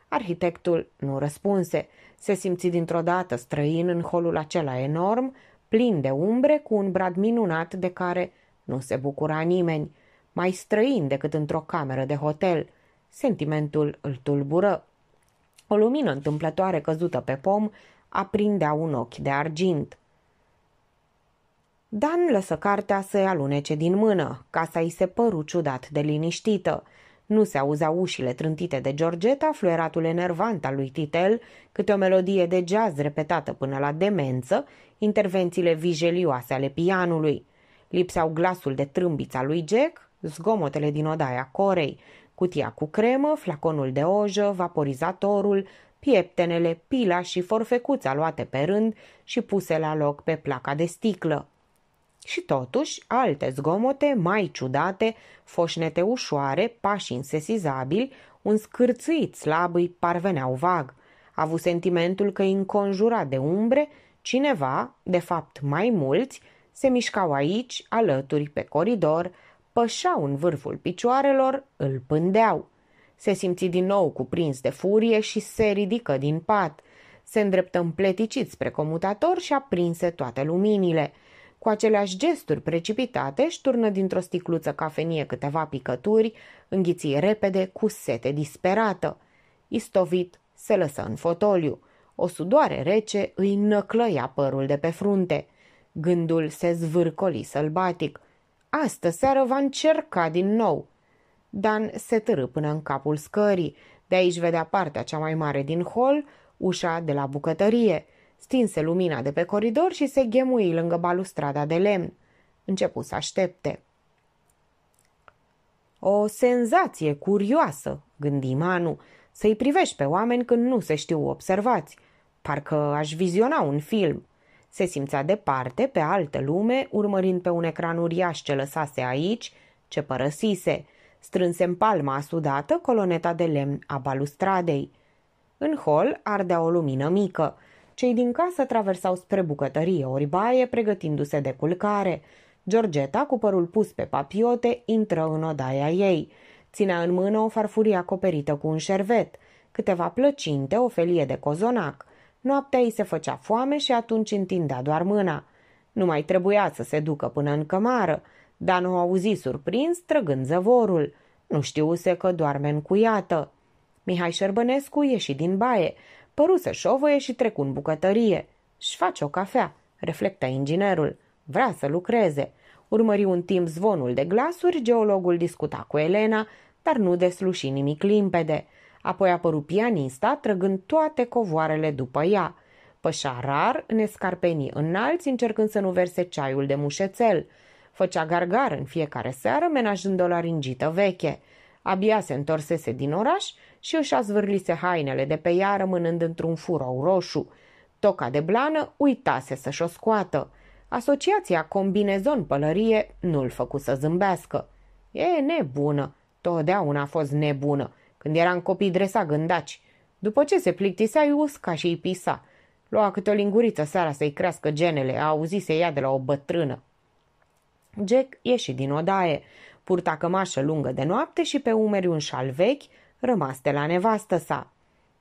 Speaker 1: Arhitectul nu răspunse. Se simți dintr-o dată străin în holul acela enorm, plin de umbre, cu un brad minunat de care nu se bucura nimeni, mai străin decât într-o cameră de hotel – Sentimentul îl tulbură. O lumină întâmplătoare căzută pe pom aprindea un ochi de argint. Dan lăsă cartea să-i alunece din mână. Casa îi se păru ciudat de liniștită. Nu se auza ușile trântite de Georgeta, fluieratul enervant al lui Titel, câte o melodie de jazz repetată până la demență, intervențiile vijelioase ale pianului. Lipseau glasul de trâmbița lui Jack, zgomotele din odaia corei, cutia cu cremă, flaconul de ojă, vaporizatorul, pieptenele, pila și forfecuța luate pe rând și puse la loc pe placa de sticlă. Și totuși, alte zgomote mai ciudate, foșnete ușoare, pași insesizabili, un scârțuit slab îi parveneau vag. A avut sentimentul că înconjurat de umbre, cineva, de fapt mai mulți, se mișcau aici, alături, pe coridor, pășau în vârful picioarelor, îl pândeau. Se simți din nou cuprins de furie și se ridică din pat. Se îndreptă împleticit spre comutator și aprinse toate luminile. Cu aceleași gesturi precipitate, turnă dintr-o sticluță cafenie câteva picături, înghiții repede cu sete disperată. Istovit se lăsă în fotoliu. O sudoare rece îi năclăia părul de pe frunte. Gândul se zvârcoli sălbatic – Astă seară va încerca din nou. Dan se târâ până în capul scării. De aici vedea partea cea mai mare din hol, ușa de la bucătărie. Stinse lumina de pe coridor și se ghemui lângă balustrada de lemn. Începu să aștepte. O senzație curioasă, gândi Manu, să-i privești pe oameni când nu se știu observați. Parcă aș viziona un film. Se simțea departe, pe altă lume, urmărind pe un ecran uriaș ce lăsase aici, ce părăsise. Strânse în palma sudată coloneta de lemn a balustradei. În hol ardea o lumină mică. Cei din casă traversau spre bucătărie ori baie, pregătindu-se de culcare. Georgeta, cu părul pus pe papiote, intră în odaia ei. Ținea în mână o farfurie acoperită cu un șervet, câteva plăcinte, o felie de cozonac. Noaptea îi se făcea foame și atunci întindea doar mâna. Nu mai trebuia să se ducă până în cămară, dar nu auzi surprins trăgând zăvorul. Nu știuse că doarme cuiată. Mihai Șerbănescu ieși din baie, păru să șovăie și trecu în bucătărie. Și face o cafea, reflecta inginerul. Vrea să lucreze. Urmări un timp zvonul de glasuri, geologul discuta cu Elena, dar nu desluși nimic limpede. Apoi a apărut pianista, trăgând toate covoarele după ea. Pășa rar în escarpenii înalți, încercând să nu verse ceaiul de mușețel. Făcea gargar în fiecare seară, menajând o laringită veche. Abia se întorsese din oraș și își azvârlise hainele de pe ea, rămânând într-un furou roșu. Toca de blană uitase să-și o scoată. Asociația combinezon-pălărie nu-l făcu să zâmbească. E nebună, totdeauna a fost nebună. Când eram copii dresa gândaci. După ce se plictisea, îi usca și îi pisa. Lua câte o linguriță seara să-i crească genele, a auzit se ia de la o bătrână. Jack ieși din odaie, purta cămașă lungă de noapte și pe umeri un șal vechi, rămas de la nevastă sa.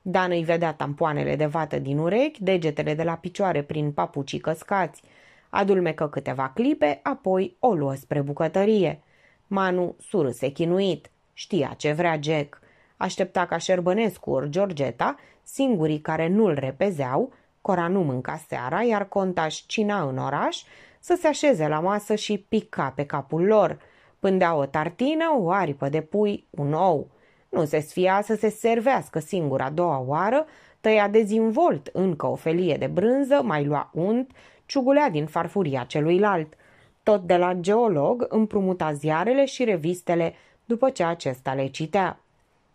Speaker 1: Dan îi vedea tampoanele de vată din urechi, degetele de la picioare prin papucii căscați. Adulmecă câteva clipe, apoi o luă spre bucătărie. Manu surâse chinuit. Știa ce vrea Jack. Aștepta ca Șerbănescu ori Georgeta, singurii care nu-l repezeau, Cora nu mânca seara, iar Contaș cina în oraș, să se așeze la masă și pica pe capul lor. Pândea o tartină, o aripă de pui, un ou. Nu se sfia să se servească singura a doua oară, tăia dezinvolt încă o felie de brânză, mai lua unt, ciugulea din farfuria celuilalt. Tot de la geolog împrumuta ziarele și revistele după ce acesta le citea.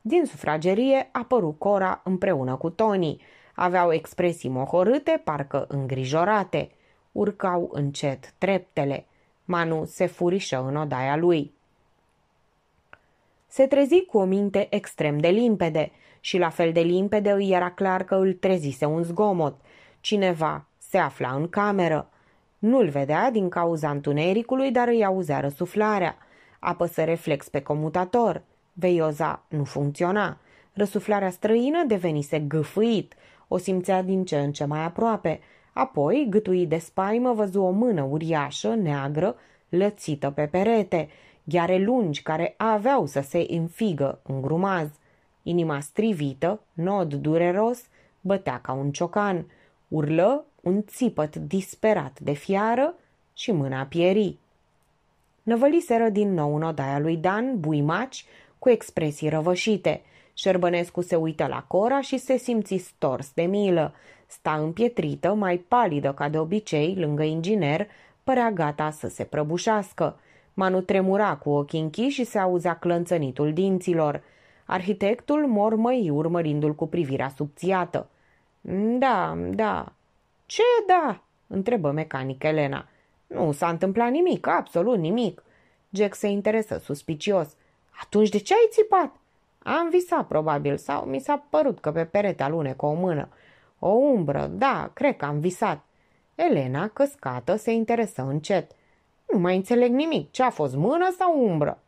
Speaker 1: Din sufragerie apăru Cora împreună cu Tony. Aveau expresii mohorâte, parcă îngrijorate. Urcau încet treptele. Manu se furișă în odaia lui. Se trezi cu o minte extrem de limpede și la fel de limpede îi era clar că îl trezise un zgomot. Cineva se afla în cameră. Nu-l vedea din cauza întunericului, dar îi auzea răsuflarea. Apăsă reflex pe comutator – Veioza nu funcționa. Răsuflarea străină devenise gâfâit. O simțea din ce în ce mai aproape. Apoi, gâtuit de spaimă, văzu o mână uriașă, neagră, lățită pe perete, gheare lungi care aveau să se înfigă în grumaz. Inima strivită, nod dureros, bătea ca un ciocan. Urlă un țipăt disperat de fiară și mâna pieri. Năvăliseră din nou în odaia lui Dan, buimaci, cu expresii răvășite. Șerbănescu se uită la Cora și se simți stors de milă. Sta împietrită, mai palidă ca de obicei, lângă inginer, părea gata să se prăbușească. Manu tremura cu ochii închiși și se auza clănțănitul dinților. Arhitectul mormăi urmărindu-l cu privirea subțiată. Da, da. Ce da? întrebă mecanic Elena. Nu s-a întâmplat nimic, absolut nimic. Jack se interesă suspicios. Atunci de ce ai țipat? Am visat, probabil, sau mi s-a părut că pe perete cu o mână. O umbră, da, cred că am visat. Elena, căscată, se interesă încet. Nu mai înțeleg nimic. Ce a fost, mână sau umbră?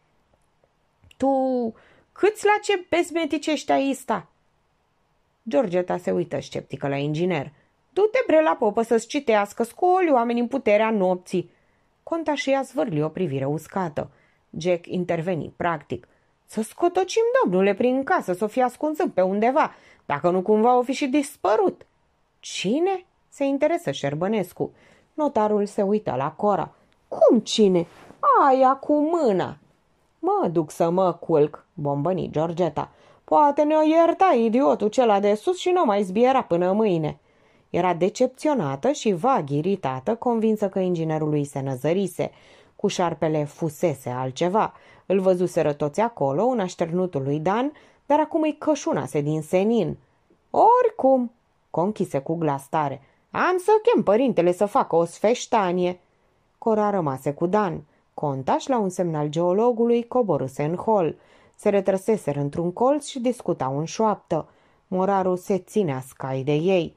Speaker 1: Tu câți la ce bezmeticești ai sta? Georgeta se uită sceptică la inginer. Du-te bre la popă să-ți citească, scoli oamenii în puterea nopții. Conta și ea zvârli o privire uscată. Jack interveni, practic. Să scotocim domnule prin casă, să o fi ascunzând pe undeva, dacă nu cumva o fi și dispărut. Cine? Se interesă Șerbănescu. Notarul se uită la Cora. Cum cine? Aia cu mâna. Mă duc să mă culc, bombăni Georgeta. Poate ne-o ierta idiotul cela de sus și nu mai zbiera până mâine. Era decepționată și vag iritată, convinsă că inginerul lui se năzărise – cu șarpele fusese altceva. Îl văzuseră toți acolo, în așternutul lui Dan, dar acum îi cășunase din senin. Oricum, conchise cu glas tare, am să chem părintele să facă o sfeștanie. Cora rămase cu Dan. Contaș, la un semnal geologului, coboruse în hol. Se retrăseseră într-un colț și discutau în șoaptă. Moraru se ținea scai de ei.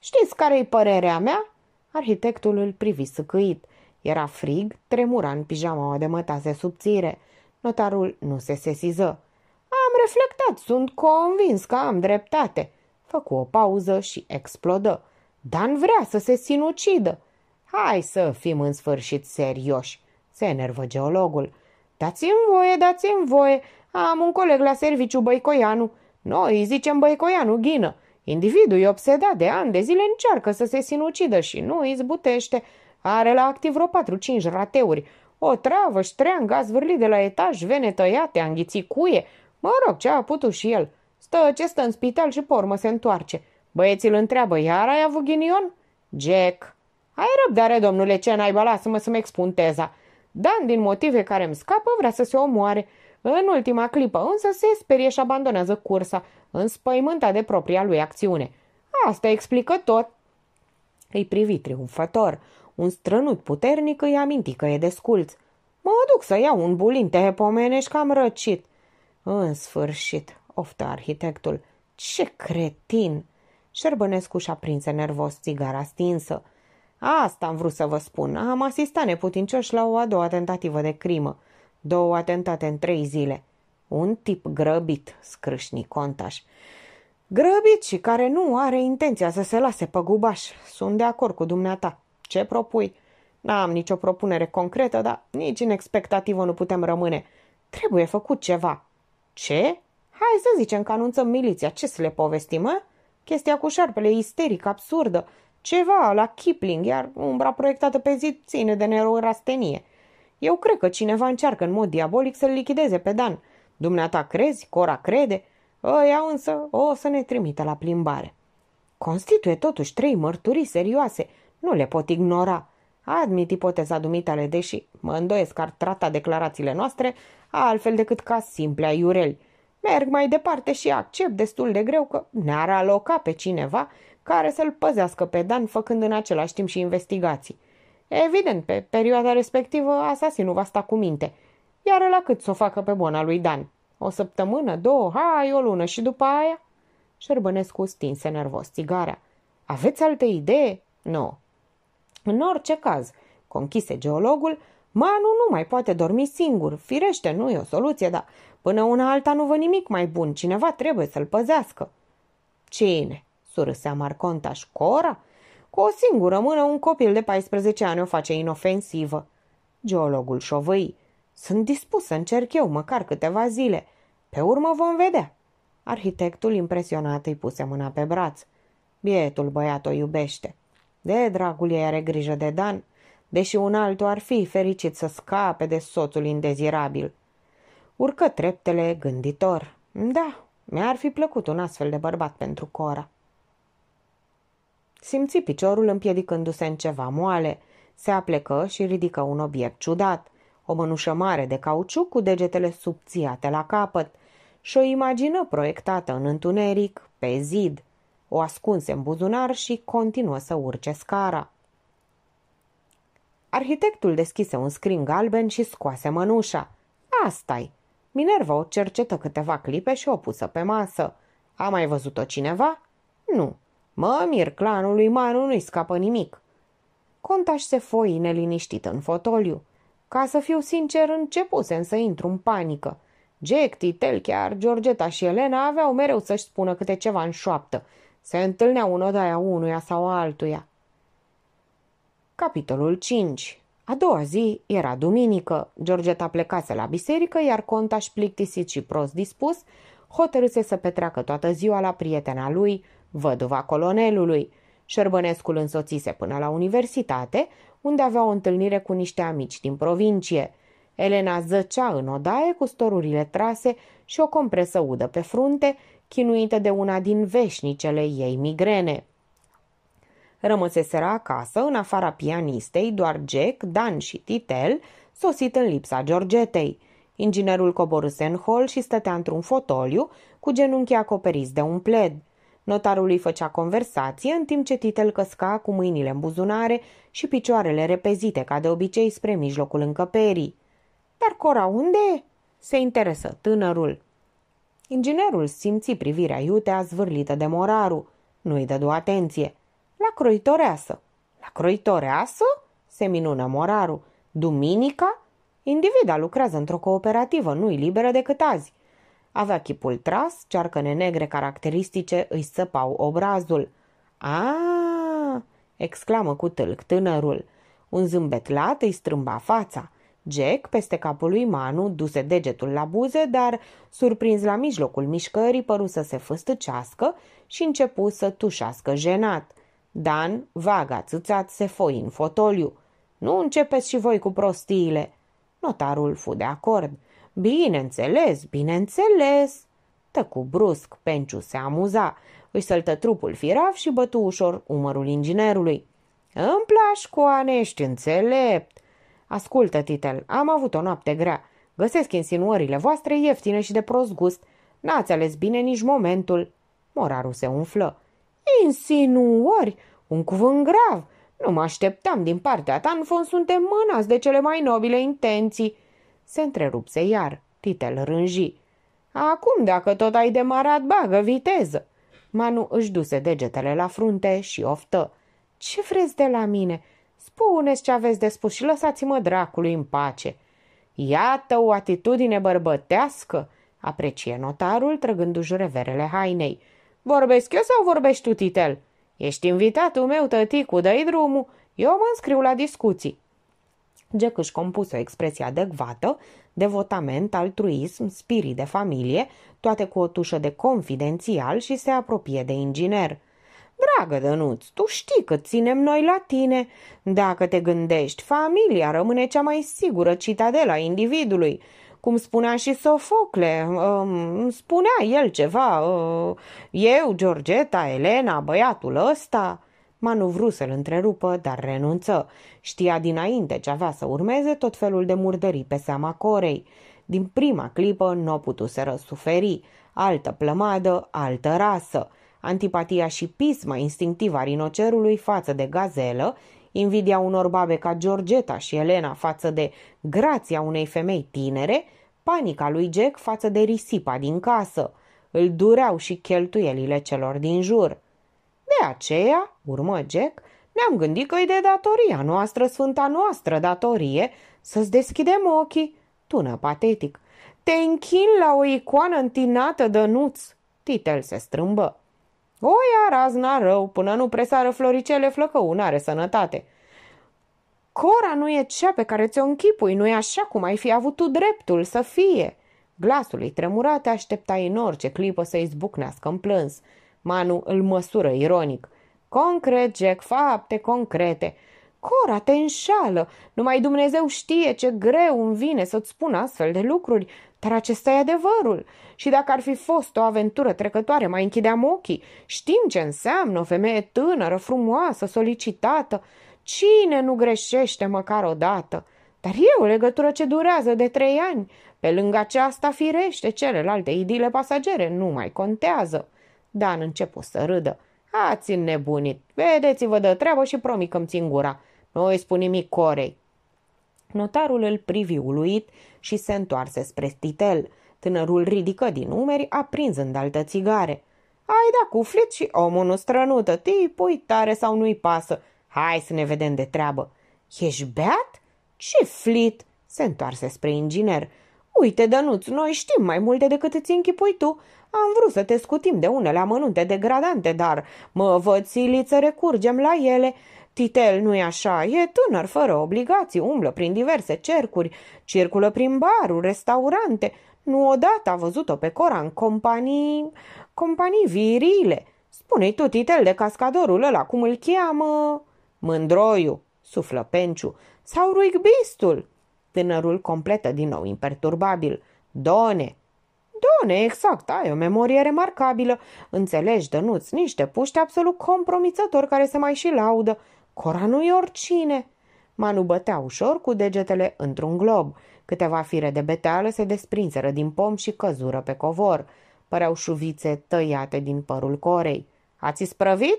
Speaker 1: Știți care-i părerea mea?" Arhitectul îl privi săcăit. Era frig, tremura în pijamaua de mătase subțire. Notarul nu se sesiză. Am reflectat, sunt convins că am dreptate. Făcu o pauză și explodă. Dan vrea să se sinucidă. Hai să fim în sfârșit serioși, se enervă geologul. Dați-mi voie, dați-mi voie, am un coleg la serviciu Băicoianu. Noi îi zicem Băicoianu ghină. Individul e obsedat de ani de zile, încearcă să se sinucidă și nu izbutește. Are la activ vreo 4-5 rateuri, o travă, ștreanga, zvârli de la etaj, vene tăiate, a înghițit cuie. Mă rog, ce a putut și el. Stă acesta în spital și pormă se întoarce. Băieții îl întreabă, iar ai avut ghinion? Jack. Ai răbdare, domnule, ce naiba, lasă-mă să-mi expun teza. Dan, din motive care îmi scapă, vrea să se omoare. În ultima clipă însă se sperie și abandonează cursa, înspăimânta de propria lui acțiune. Asta explică tot. Îi privi triumfător. Un strănut puternic îi aminti că e desculț. Mă duc să iau un bulin pomenești că am răcit. În sfârșit, oftă arhitectul. Ce cretin! Șerbănescu și-a prins nervos țigara stinsă. Asta am vrut să vă spun. Am asistat neputincioși la o a doua tentativă de crimă. Două atentate în trei zile. Un tip grăbit, scrâșni contaș. Grăbit și care nu are intenția să se lase gubaș. Sunt de acord cu dumneata. Ce propui? N-am nicio propunere concretă, dar nici în expectativă nu putem rămâne. Trebuie făcut ceva. Ce? Hai să zicem că anunțăm miliția. Ce să le povestim, mă? Chestia cu șarpele e isteric, absurdă. Ceva la Kipling, iar umbra proiectată pe zid ține de neurastenie. Eu cred că cineva încearcă în mod diabolic să-l lichideze pe Dan. Dumneata crezi, Cora crede, ăia însă o să ne trimită la plimbare. Constituie totuși trei mărturii serioase – nu le pot ignora. Admit ipoteza dumitale, deși mă îndoiesc că ar trata declarațiile noastre altfel decât ca simple aiureli. Merg mai departe și accept destul de greu că ne-ar aloca pe cineva care să-l păzească pe Dan făcând în același timp și investigații. Evident, pe perioada respectivă asasinul va sta cu minte. Iar la cât să o facă pe bona lui Dan? O săptămână, două, hai, o lună și după aia? Șerbănescu stinse nervos țigarea. Aveți alte idee? Nu. În orice caz, conchise geologul, Manu nu mai poate dormi singur. Firește, nu e o soluție, dar până una alta nu vă nimic mai bun. Cineva trebuie să-l păzească. Cine? surâsea și Cora? Cu o singură mână un copil de 14 ani o face inofensivă. Geologul șovăi. Sunt dispus să încerc eu măcar câteva zile. Pe urmă vom vedea. Arhitectul impresionat îi puse mâna pe braț. Bietul băiat o iubește. De dragul ei are grijă de Dan, deși un altul ar fi fericit să scape de soțul indezirabil. Urcă treptele gânditor. Da, mi-ar fi plăcut un astfel de bărbat pentru Cora. Simți piciorul împiedicându-se în ceva moale. Se aplecă și ridică un obiect ciudat. O mănușă mare de cauciuc cu degetele subțiate la capăt și o imagină proiectată în întuneric, pe zid, o ascunse în buzunar și continuă să urce scara. Arhitectul deschise un scrin galben și scoase mănușa. Asta-i! Minerva o cercetă câteva clipe și o pusă pe masă. A mai văzut-o cineva? Nu. Mă mir, clanului Manu nu-i scapă nimic. Contaș se foi neliniștit în fotoliu. Ca să fiu sincer, începusem să intru în panică. Jack, Titel, chiar Georgeta și Elena aveau mereu să-și spună câte ceva în șoaptă, se întâlnea un odaia unuia sau altuia. Capitolul 5 a doua zi era duminică. Georgeta plecase la biserică, iar contaș plictisit și prost dispus, hotărâse să petreacă toată ziua la prietena lui, văduva colonelului. Șerbănescul însoțise până la universitate, unde avea o întâlnire cu niște amici din provincie. Elena zăcea în odaie cu storurile trase și o compresă udă pe frunte, chinuită de una din veșnicele ei migrene. Rămăseseră acasă, în afara pianistei, doar Jack, Dan și Titel, sosit în lipsa Georgetei. Inginerul coborâse în hol și stătea într-un fotoliu, cu genunchii acoperiți de un pled. Notarul îi făcea conversație, în timp ce Titel căsca cu mâinile în buzunare și picioarele repezite, ca de obicei, spre mijlocul încăperii. Dar Cora, unde se interesă tânărul. Inginerul simți privirea iutea zvârlită de moraru. Nu-i dădu atenție. La croitoreasă. La croitoreasă? Se minună moraru. Duminica? Individa lucrează într-o cooperativă, nu-i liberă decât azi. Avea chipul tras, cearcăne negre caracteristice îi săpau obrazul. A, exclamă cu tâlc tânărul. Un zâmbet lat îi strâmba fața. Jack, peste capul lui Manu, duse degetul la buze, dar, surprins la mijlocul mișcării, păru să se făstăcească și începu să tușească jenat. Dan, vaga, țâțat, se foi în fotoliu. Nu începeți și voi cu prostiile!" Notarul fu de acord. Bineînțeles, bineînțeles!" Tăcu brusc, Penciu se amuza. Își săltă trupul firav și bătu ușor umărul inginerului. Îmi plași, Coane, ești înțelept!" Ascultă, Titel, am avut o noapte grea. Găsesc insinuările voastre ieftine și de prost gust. N-ați ales bine nici momentul. Morarul se umflă. Insinuări? Un cuvânt grav. Nu mă așteptam din partea ta, în fond suntem mânați de cele mai nobile intenții. Se întrerupse iar. Titel rânji. Acum, dacă tot ai demarat, bagă viteză. Manu își duse degetele la frunte și oftă. Ce vreți de la mine?" Spuneți ce aveți de spus și lăsați-mă dracului în pace. Iată o atitudine bărbătească, aprecie notarul trăgându-și reverele hainei. Vorbesc eu sau vorbești tu, Titel? Ești invitatul meu, tăticu, dă-i drumul. Eu mă înscriu la discuții. Jack își compus o expresie adecvată, devotament, altruism, spirit de familie, toate cu o tușă de confidențial și se apropie de inginer. Dragă Dănuț, tu știi că ținem noi la tine. Dacă te gândești, familia rămâne cea mai sigură citadela individului. Cum spunea și Sofocle, um, spunea el ceva, uh, eu, Georgeta, Elena, băiatul ăsta... Manu vrut să-l întrerupă, dar renunță. Știa dinainte ce avea să urmeze tot felul de murdării pe seama corei. Din prima clipă nu o putu să răsuferi. Altă plămadă, altă rasă antipatia și pisma instinctivă a rinocerului față de gazelă, invidia unor babe ca Georgeta și Elena față de grația unei femei tinere, panica lui Jack față de risipa din casă. Îl dureau și cheltuielile celor din jur. De aceea, urmă Jack, ne-am gândit că e de datoria noastră, sfânta noastră datorie, să-ți deschidem ochii. Tună patetic. Te închin la o icoană întinată de nuț. Titel se strâmbă. Voia razna rău, până nu presară floricele flăcău, are sănătate. Cora nu e cea pe care ți-o închipui, nu e așa cum ai fi avut tu dreptul să fie. Glasul ei tremurat așteptai în orice clipă să-i zbucnească în plâns. Manu îl măsură ironic. Concret, Jack, fapte concrete. Cora te înșală, numai Dumnezeu știe ce greu îmi vine să-ți spun astfel de lucruri, dar acesta e adevărul. Și dacă ar fi fost o aventură trecătoare, mai închideam ochii. Știm ce înseamnă o femeie tânără, frumoasă, solicitată. Cine nu greșește măcar o dată? Dar e o legătură ce durează de trei ani. Pe lângă aceasta, firește, celelalte idile pasagere nu mai contează. Dan începu să râdă. Ați înnebunit. Vedeți-vă de treabă și promit că-mi țin gura. Nu îi spun nimic corei. Notarul îl privi uluit și se întoarse spre Titel. Tânărul ridică din umeri, aprinzând altă țigare. Ai da cu flit și omul nu strănută, tipui tare sau nu-i pasă. Hai să ne vedem de treabă. Ești beat? Ce flit? Se întoarse spre inginer. Uite, Dănuț, noi știm mai multe decât îți închipui tu. Am vrut să te scutim de unele amănunte degradante, dar mă văd siliță recurgem la ele. Titel nu-i așa, e tânăr, fără obligații, umblă prin diverse cercuri, circulă prin baruri, restaurante. Nu odată a văzut-o pe Cora în companii... companii virile. Spune-i tu, Titel, de cascadorul ăla, cum îl cheamă? Mândroiu, suflă Penciu. Sau ruigbistul? Tânărul completă din nou imperturbabil. Done, Done, exact, ai o memorie remarcabilă. Înțelegi, dănuți, niște puști absolut compromițători care se mai și laudă. Cora nu-i oricine!" Manu bătea ușor cu degetele într-un glob. Câteva fire de beteală se desprinseră din pom și căzură pe covor. Păreau șuvițe tăiate din părul corei. Ați sprăvit?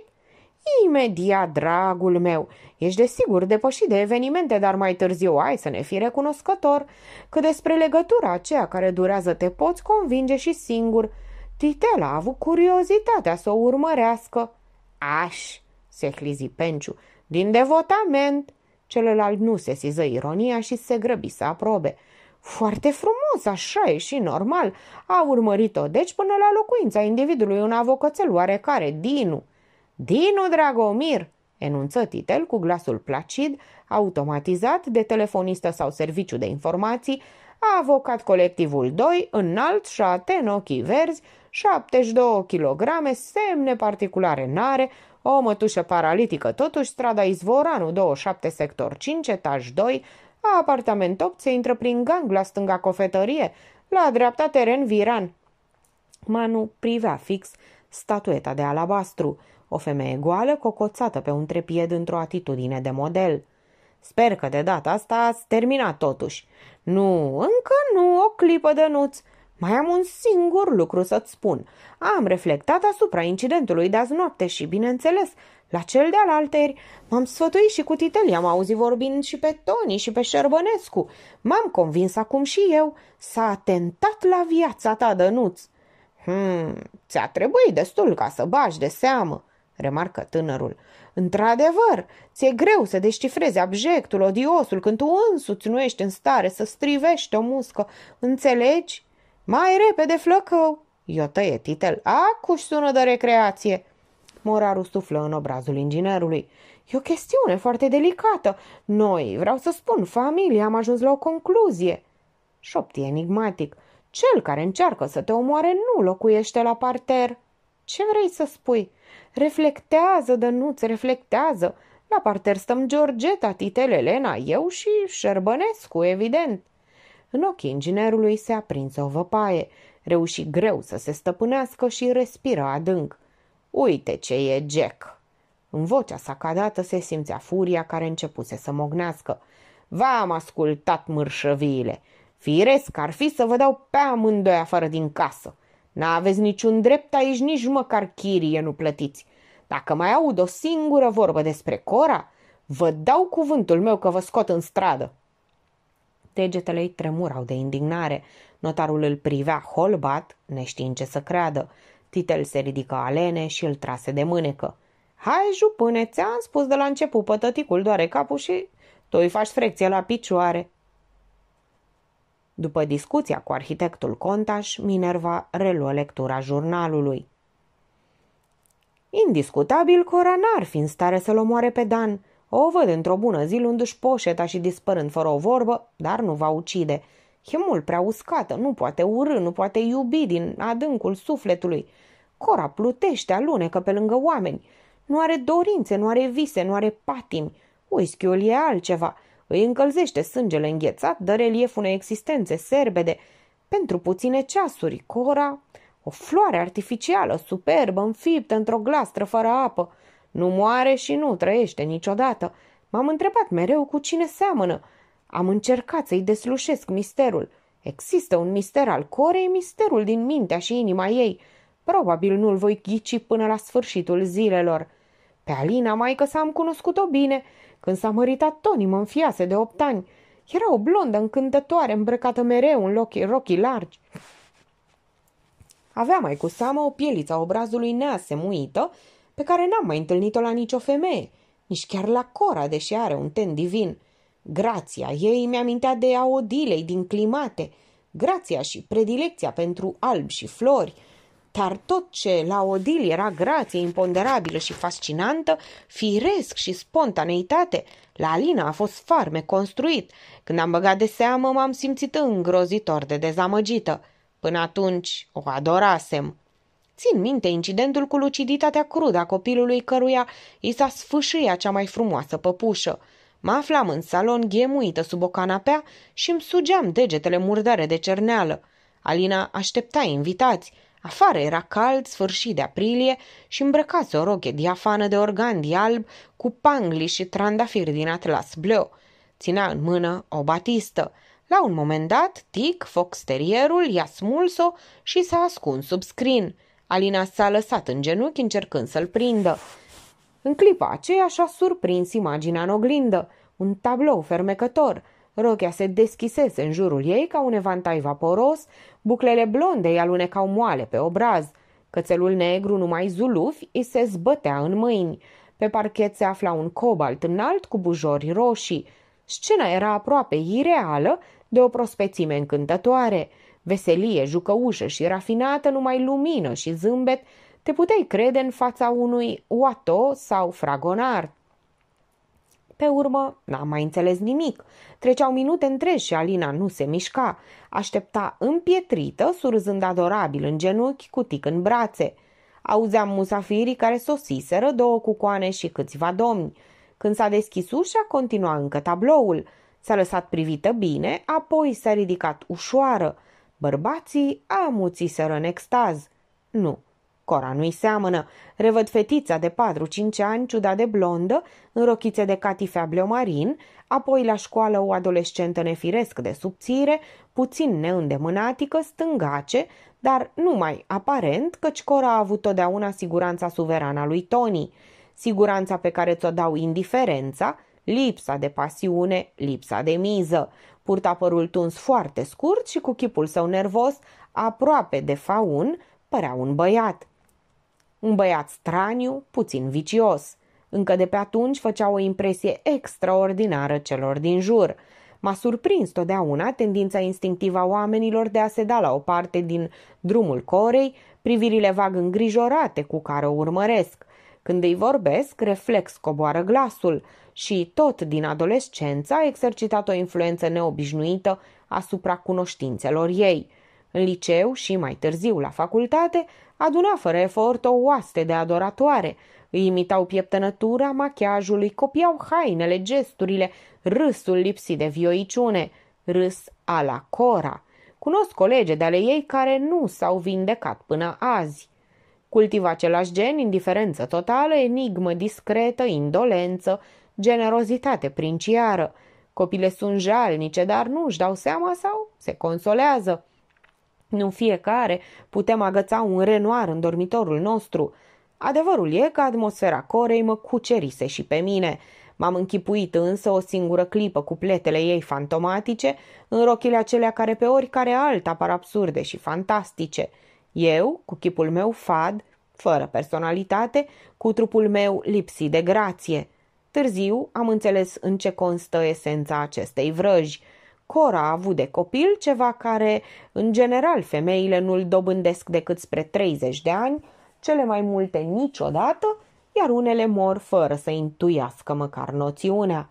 Speaker 1: Imediat, dragul meu! Ești desigur depășit de evenimente, dar mai târziu ai să ne fii recunoscător, că despre legătura aceea care durează te poți convinge și singur. Titela a avut curiozitatea să o urmărească. Aș, se hlizi Penciu, din devotament! Celălalt nu se siză ironia și se grăbi să aprobe. Foarte frumos, așa e și normal. A urmărit-o, deci, până la locuința individului un avocățel oarecare, Dinu. Dinu Dragomir, enunță Titel cu glasul placid, automatizat de telefonistă sau serviciu de informații, a avocat colectivul 2, înalt și aten ochii verzi, 72 kg, semne particulare nare, o mătușă paralitică, totuși strada Izvoranu, 27 sector 5, etaj 2, a apartament 8, se intră prin gang, la stânga cofetărie, la dreapta teren viran. Manu privea fix statueta de alabastru, o femeie goală cocoțată pe un trepied într-o atitudine de model. Sper că de data asta ați terminat totuși. Nu, încă nu, o clipă de nuți. Mai am un singur lucru să-ți spun. Am reflectat asupra incidentului de azi noapte și, bineînțeles, la cel de-al alteri, m-am sfătuit și cu Titel, am auzit vorbind și pe Toni și pe Șerbănescu. M-am convins acum și eu. S-a atentat la viața ta, Dănuț. Hmm, ți-a trebuit destul ca să bași de seamă, remarcă tânărul. Într-adevăr, ți-e greu să deșifrezi abjectul, odiosul, când tu însuți nu ești în stare să strivești o muscă. Înțelegi? Mai repede, flăcău! tăie titel, acuși sună de recreație! Moraru suflă în obrazul inginerului. E o chestiune foarte delicată. Noi, vreau să spun, familia, am ajuns la o concluzie. Șopti enigmatic. Cel care încearcă să te omoare nu locuiește la parter. Ce vrei să spui? Reflectează, Dănuț, reflectează. La parter stăm Georgeta, Titel, Elena, eu și Șerbănescu, evident. În ochii inginerului se aprinse o văpaie. Reuși greu să se stăpânească și respiră adânc. Uite ce e Jack!" În vocea sa cadată se simțea furia care începuse să mognească. V-am ascultat mârșăviile. Firesc ar fi să vă dau pe amândoi afară din casă. N-aveți niciun drept aici, nici măcar chirie nu plătiți. Dacă mai aud o singură vorbă despre Cora, vă dau cuvântul meu că vă scot în stradă. Degetele îi tremurau de indignare. Notarul îl privea holbat, neștiind ce să creadă. Titel se ridică alene și îl trase de mânecă. Hai, jupâne, ți-am spus de la început, pătăticul doare capul și tu îi faci frecție la picioare. După discuția cu arhitectul Contaș, Minerva reluă lectura jurnalului. Indiscutabil, Cora n-ar fi în stare să-l omoare pe Dan, o văd într-o bună zi luându-și poșeta și dispărând fără o vorbă, dar nu va ucide. E mult prea uscată, nu poate urâ, nu poate iubi din adâncul sufletului. Cora plutește, alunecă pe lângă oameni. Nu are dorințe, nu are vise, nu are patimi. Uischiul e altceva. Îi încălzește sângele înghețat, dă relief unei existențe serbede. Pentru puține ceasuri, Cora... O floare artificială, superbă, înfiptă într-o glastră fără apă. Nu moare și nu trăiește niciodată. M-am întrebat mereu cu cine seamănă. Am încercat să-i deslușesc misterul. Există un mister al corei, misterul din mintea și inima ei. Probabil nu-l voi ghici până la sfârșitul zilelor. Pe Alina, maică s am cunoscut-o bine. Când s-a măritat Tony, mă înfiase de opt ani. Era o blondă încântătoare, îmbrăcată mereu în lochi, rochii largi. Avea mai cu seamă o pieliță a obrazului neasemuită pe care n-am mai întâlnit-o la nicio femeie, nici chiar la Cora, deși are un ten divin. Grația ei mi-amintea de a odilei din climate, grația și predilecția pentru albi și flori, dar tot ce la Odil era grație imponderabilă și fascinantă, firesc și spontaneitate, la Alina a fost farme construit. Când am băgat de seamă, m-am simțit îngrozitor de dezamăgită. Până atunci o adorasem. Țin minte incidentul cu luciditatea crudă a copilului căruia i s-a sfâșâia cea mai frumoasă păpușă. Mă aflam în salon ghemuită sub o canapea și îmi sugeam degetele murdare de cerneală. Alina aștepta invitați. Afară era cald, sfârșit de aprilie și îmbrăcase o roche diafană de organdi alb cu pangli și trandafiri din atlas bleu. Ținea în mână o batistă. La un moment dat, Tic, fox terierul, i-a smuls-o și s-a ascuns sub scrin. Alina s-a lăsat în genunchi încercând să-l prindă. În clipa aceea și-a surprins imaginea în oglindă, un tablou fermecător. Rochea se deschisese în jurul ei ca un evantai vaporos, buclele blonde îi alunecau moale pe obraz. Cățelul negru, numai zuluf, îi se zbătea în mâini. Pe parchet se afla un cobalt înalt cu bujori roșii. Scena era aproape ireală de o prospețime încântătoare – veselie, jucăușă și rafinată numai lumină și zâmbet, te puteai crede în fața unui Oato sau Fragonard. Pe urmă, n-am mai înțeles nimic. Treceau minute întregi și Alina nu se mișca. Aștepta împietrită, surzând adorabil în genunchi, tic în brațe. Auzeam musafirii care sosiseră, două cucoane și câțiva domni. Când s-a deschis ușa, continua încă tabloul. S-a lăsat privită bine, apoi s-a ridicat ușoară. Bărbații amuțiseră în extaz. Nu, Cora nu-i seamănă. Revăd fetița de 4-5 ani, ciuda de blondă, în rochițe de catifea bleomarin, apoi la școală o adolescentă nefiresc de subțire, puțin neîndemânatică, stângace, dar numai aparent, căci Cora a avut totdeauna siguranța suverană a lui Tony. Siguranța pe care ți-o dau indiferența, lipsa de pasiune, lipsa de miză. Purta părul tuns foarte scurt și cu chipul său nervos, aproape de faun, părea un băiat. Un băiat straniu, puțin vicios. Încă de pe atunci făcea o impresie extraordinară celor din jur. M-a surprins totdeauna tendința instinctivă a oamenilor de a se da la o parte din drumul corei, privirile vag îngrijorate cu care o urmăresc. Când îi vorbesc, reflex coboară glasul și tot din adolescență a exercitat o influență neobișnuită asupra cunoștințelor ei. În liceu și mai târziu la facultate aduna fără efort o oaste de adoratoare. Îi imitau pieptănătura machiajului, copiau hainele, gesturile, râsul lipsit de vioiciune, râs a la Cora. Cunosc colege de ale ei care nu s-au vindecat până azi. Cultiva același gen, indiferență totală, enigmă discretă, indolență, generozitate princiară. Copile sunt jalnice, dar nu își dau seama sau se consolează. Nu fiecare putem agăța un renoar în dormitorul nostru. Adevărul e că atmosfera corei mă cucerise și pe mine. M-am închipuit însă o singură clipă cu pletele ei fantomatice, în rochile acelea care pe oricare alta par absurde și fantastice. Eu, cu chipul meu fad, fără personalitate, cu trupul meu lipsit de grație. Târziu am înțeles în ce constă esența acestei vrăji. Cora a avut de copil ceva care, în general, femeile nu-l dobândesc decât spre 30 de ani, cele mai multe niciodată, iar unele mor fără să intuiască măcar noțiunea.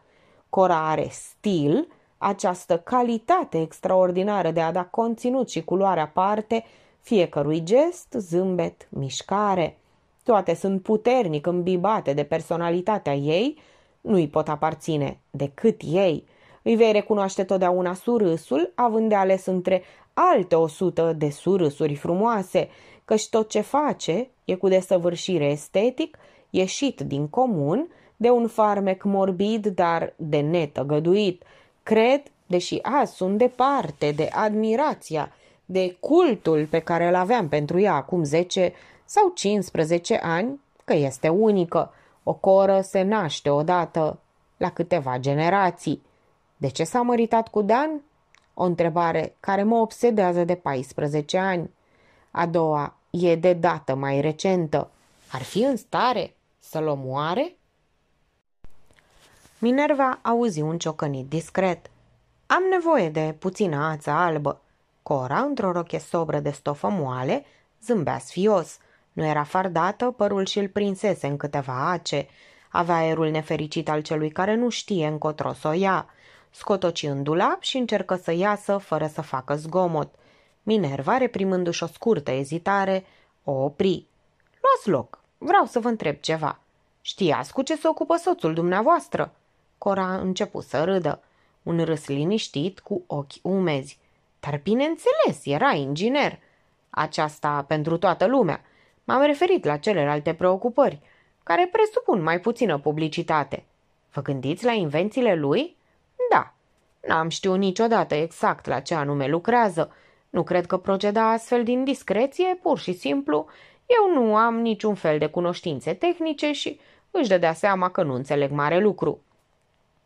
Speaker 1: Cora are stil, această calitate extraordinară de a da conținut și culoare aparte Fiecărui gest, zâmbet, mișcare, toate sunt puternic îmbibate de personalitatea ei, nu-i pot aparține decât ei. Îi vei recunoaște totdeauna surâsul, având de ales între alte o sută de surâsuri frumoase, căci tot ce face e cu desăvârșire estetic, ieșit din comun, de un farmec morbid, dar de netăgăduit. Cred, deși azi sunt departe de admirația de cultul pe care îl aveam pentru ea acum 10 sau 15 ani, că este unică. O coră se naște odată, la câteva generații. De ce s-a măritat cu Dan? O întrebare care mă obsedează de 14 ani. A doua e de dată mai recentă. Ar fi în stare să-l omoare? Minerva auzi un ciocănit discret. Am nevoie de puțină ața albă. Cora, într-o roche sobră de stofă moale, zâmbea sfios. Nu era fardată, părul și l prinsese în câteva ace. Avea aerul nefericit al celui care nu știe încotro să o ia. Scotoci în dulap și încercă să iasă fără să facă zgomot. Minerva, reprimându-și o scurtă ezitare, o opri. Luați loc, vreau să vă întreb ceva. Știați cu ce se ocupă soțul dumneavoastră?" Cora a început să râdă. Un râs liniștit, cu ochi umezi. Dar bineînțeles, era inginer. Aceasta pentru toată lumea. M-am referit la celelalte preocupări, care presupun mai puțină publicitate. Vă gândiți la invențiile lui? Da. N-am știut niciodată exact la ce anume lucrează. Nu cred că proceda astfel din discreție, pur și simplu. Eu nu am niciun fel de cunoștințe tehnice și își dădea seama că nu înțeleg mare lucru.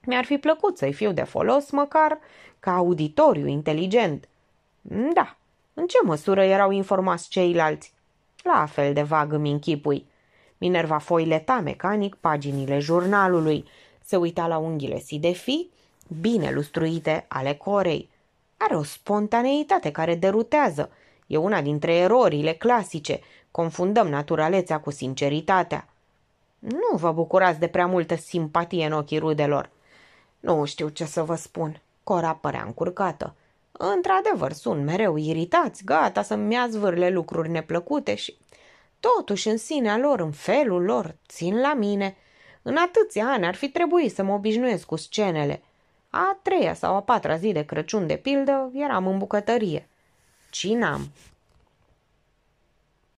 Speaker 1: Mi-ar fi plăcut să-i fiu de folos măcar ca auditoriu inteligent. Da. În ce măsură erau informați ceilalți? La fel de vag îmi închipui. Minerva foileta mecanic paginile jurnalului, se uita la unghiile fi, bine lustruite ale corei. Are o spontaneitate care derutează. E una dintre erorile clasice. Confundăm naturalețea cu sinceritatea. Nu vă bucurați de prea multă simpatie în ochii rudelor. Nu știu ce să vă spun. Cora părea încurcată. Într-adevăr, sunt mereu iritați, gata să-mi ia zvârle lucruri neplăcute și... Totuși, în sinea lor, în felul lor, țin la mine. În atâția ani ar fi trebuit să mă obișnuiesc cu scenele. A treia sau a patra zi de Crăciun, de pildă, eram în bucătărie. Cinam,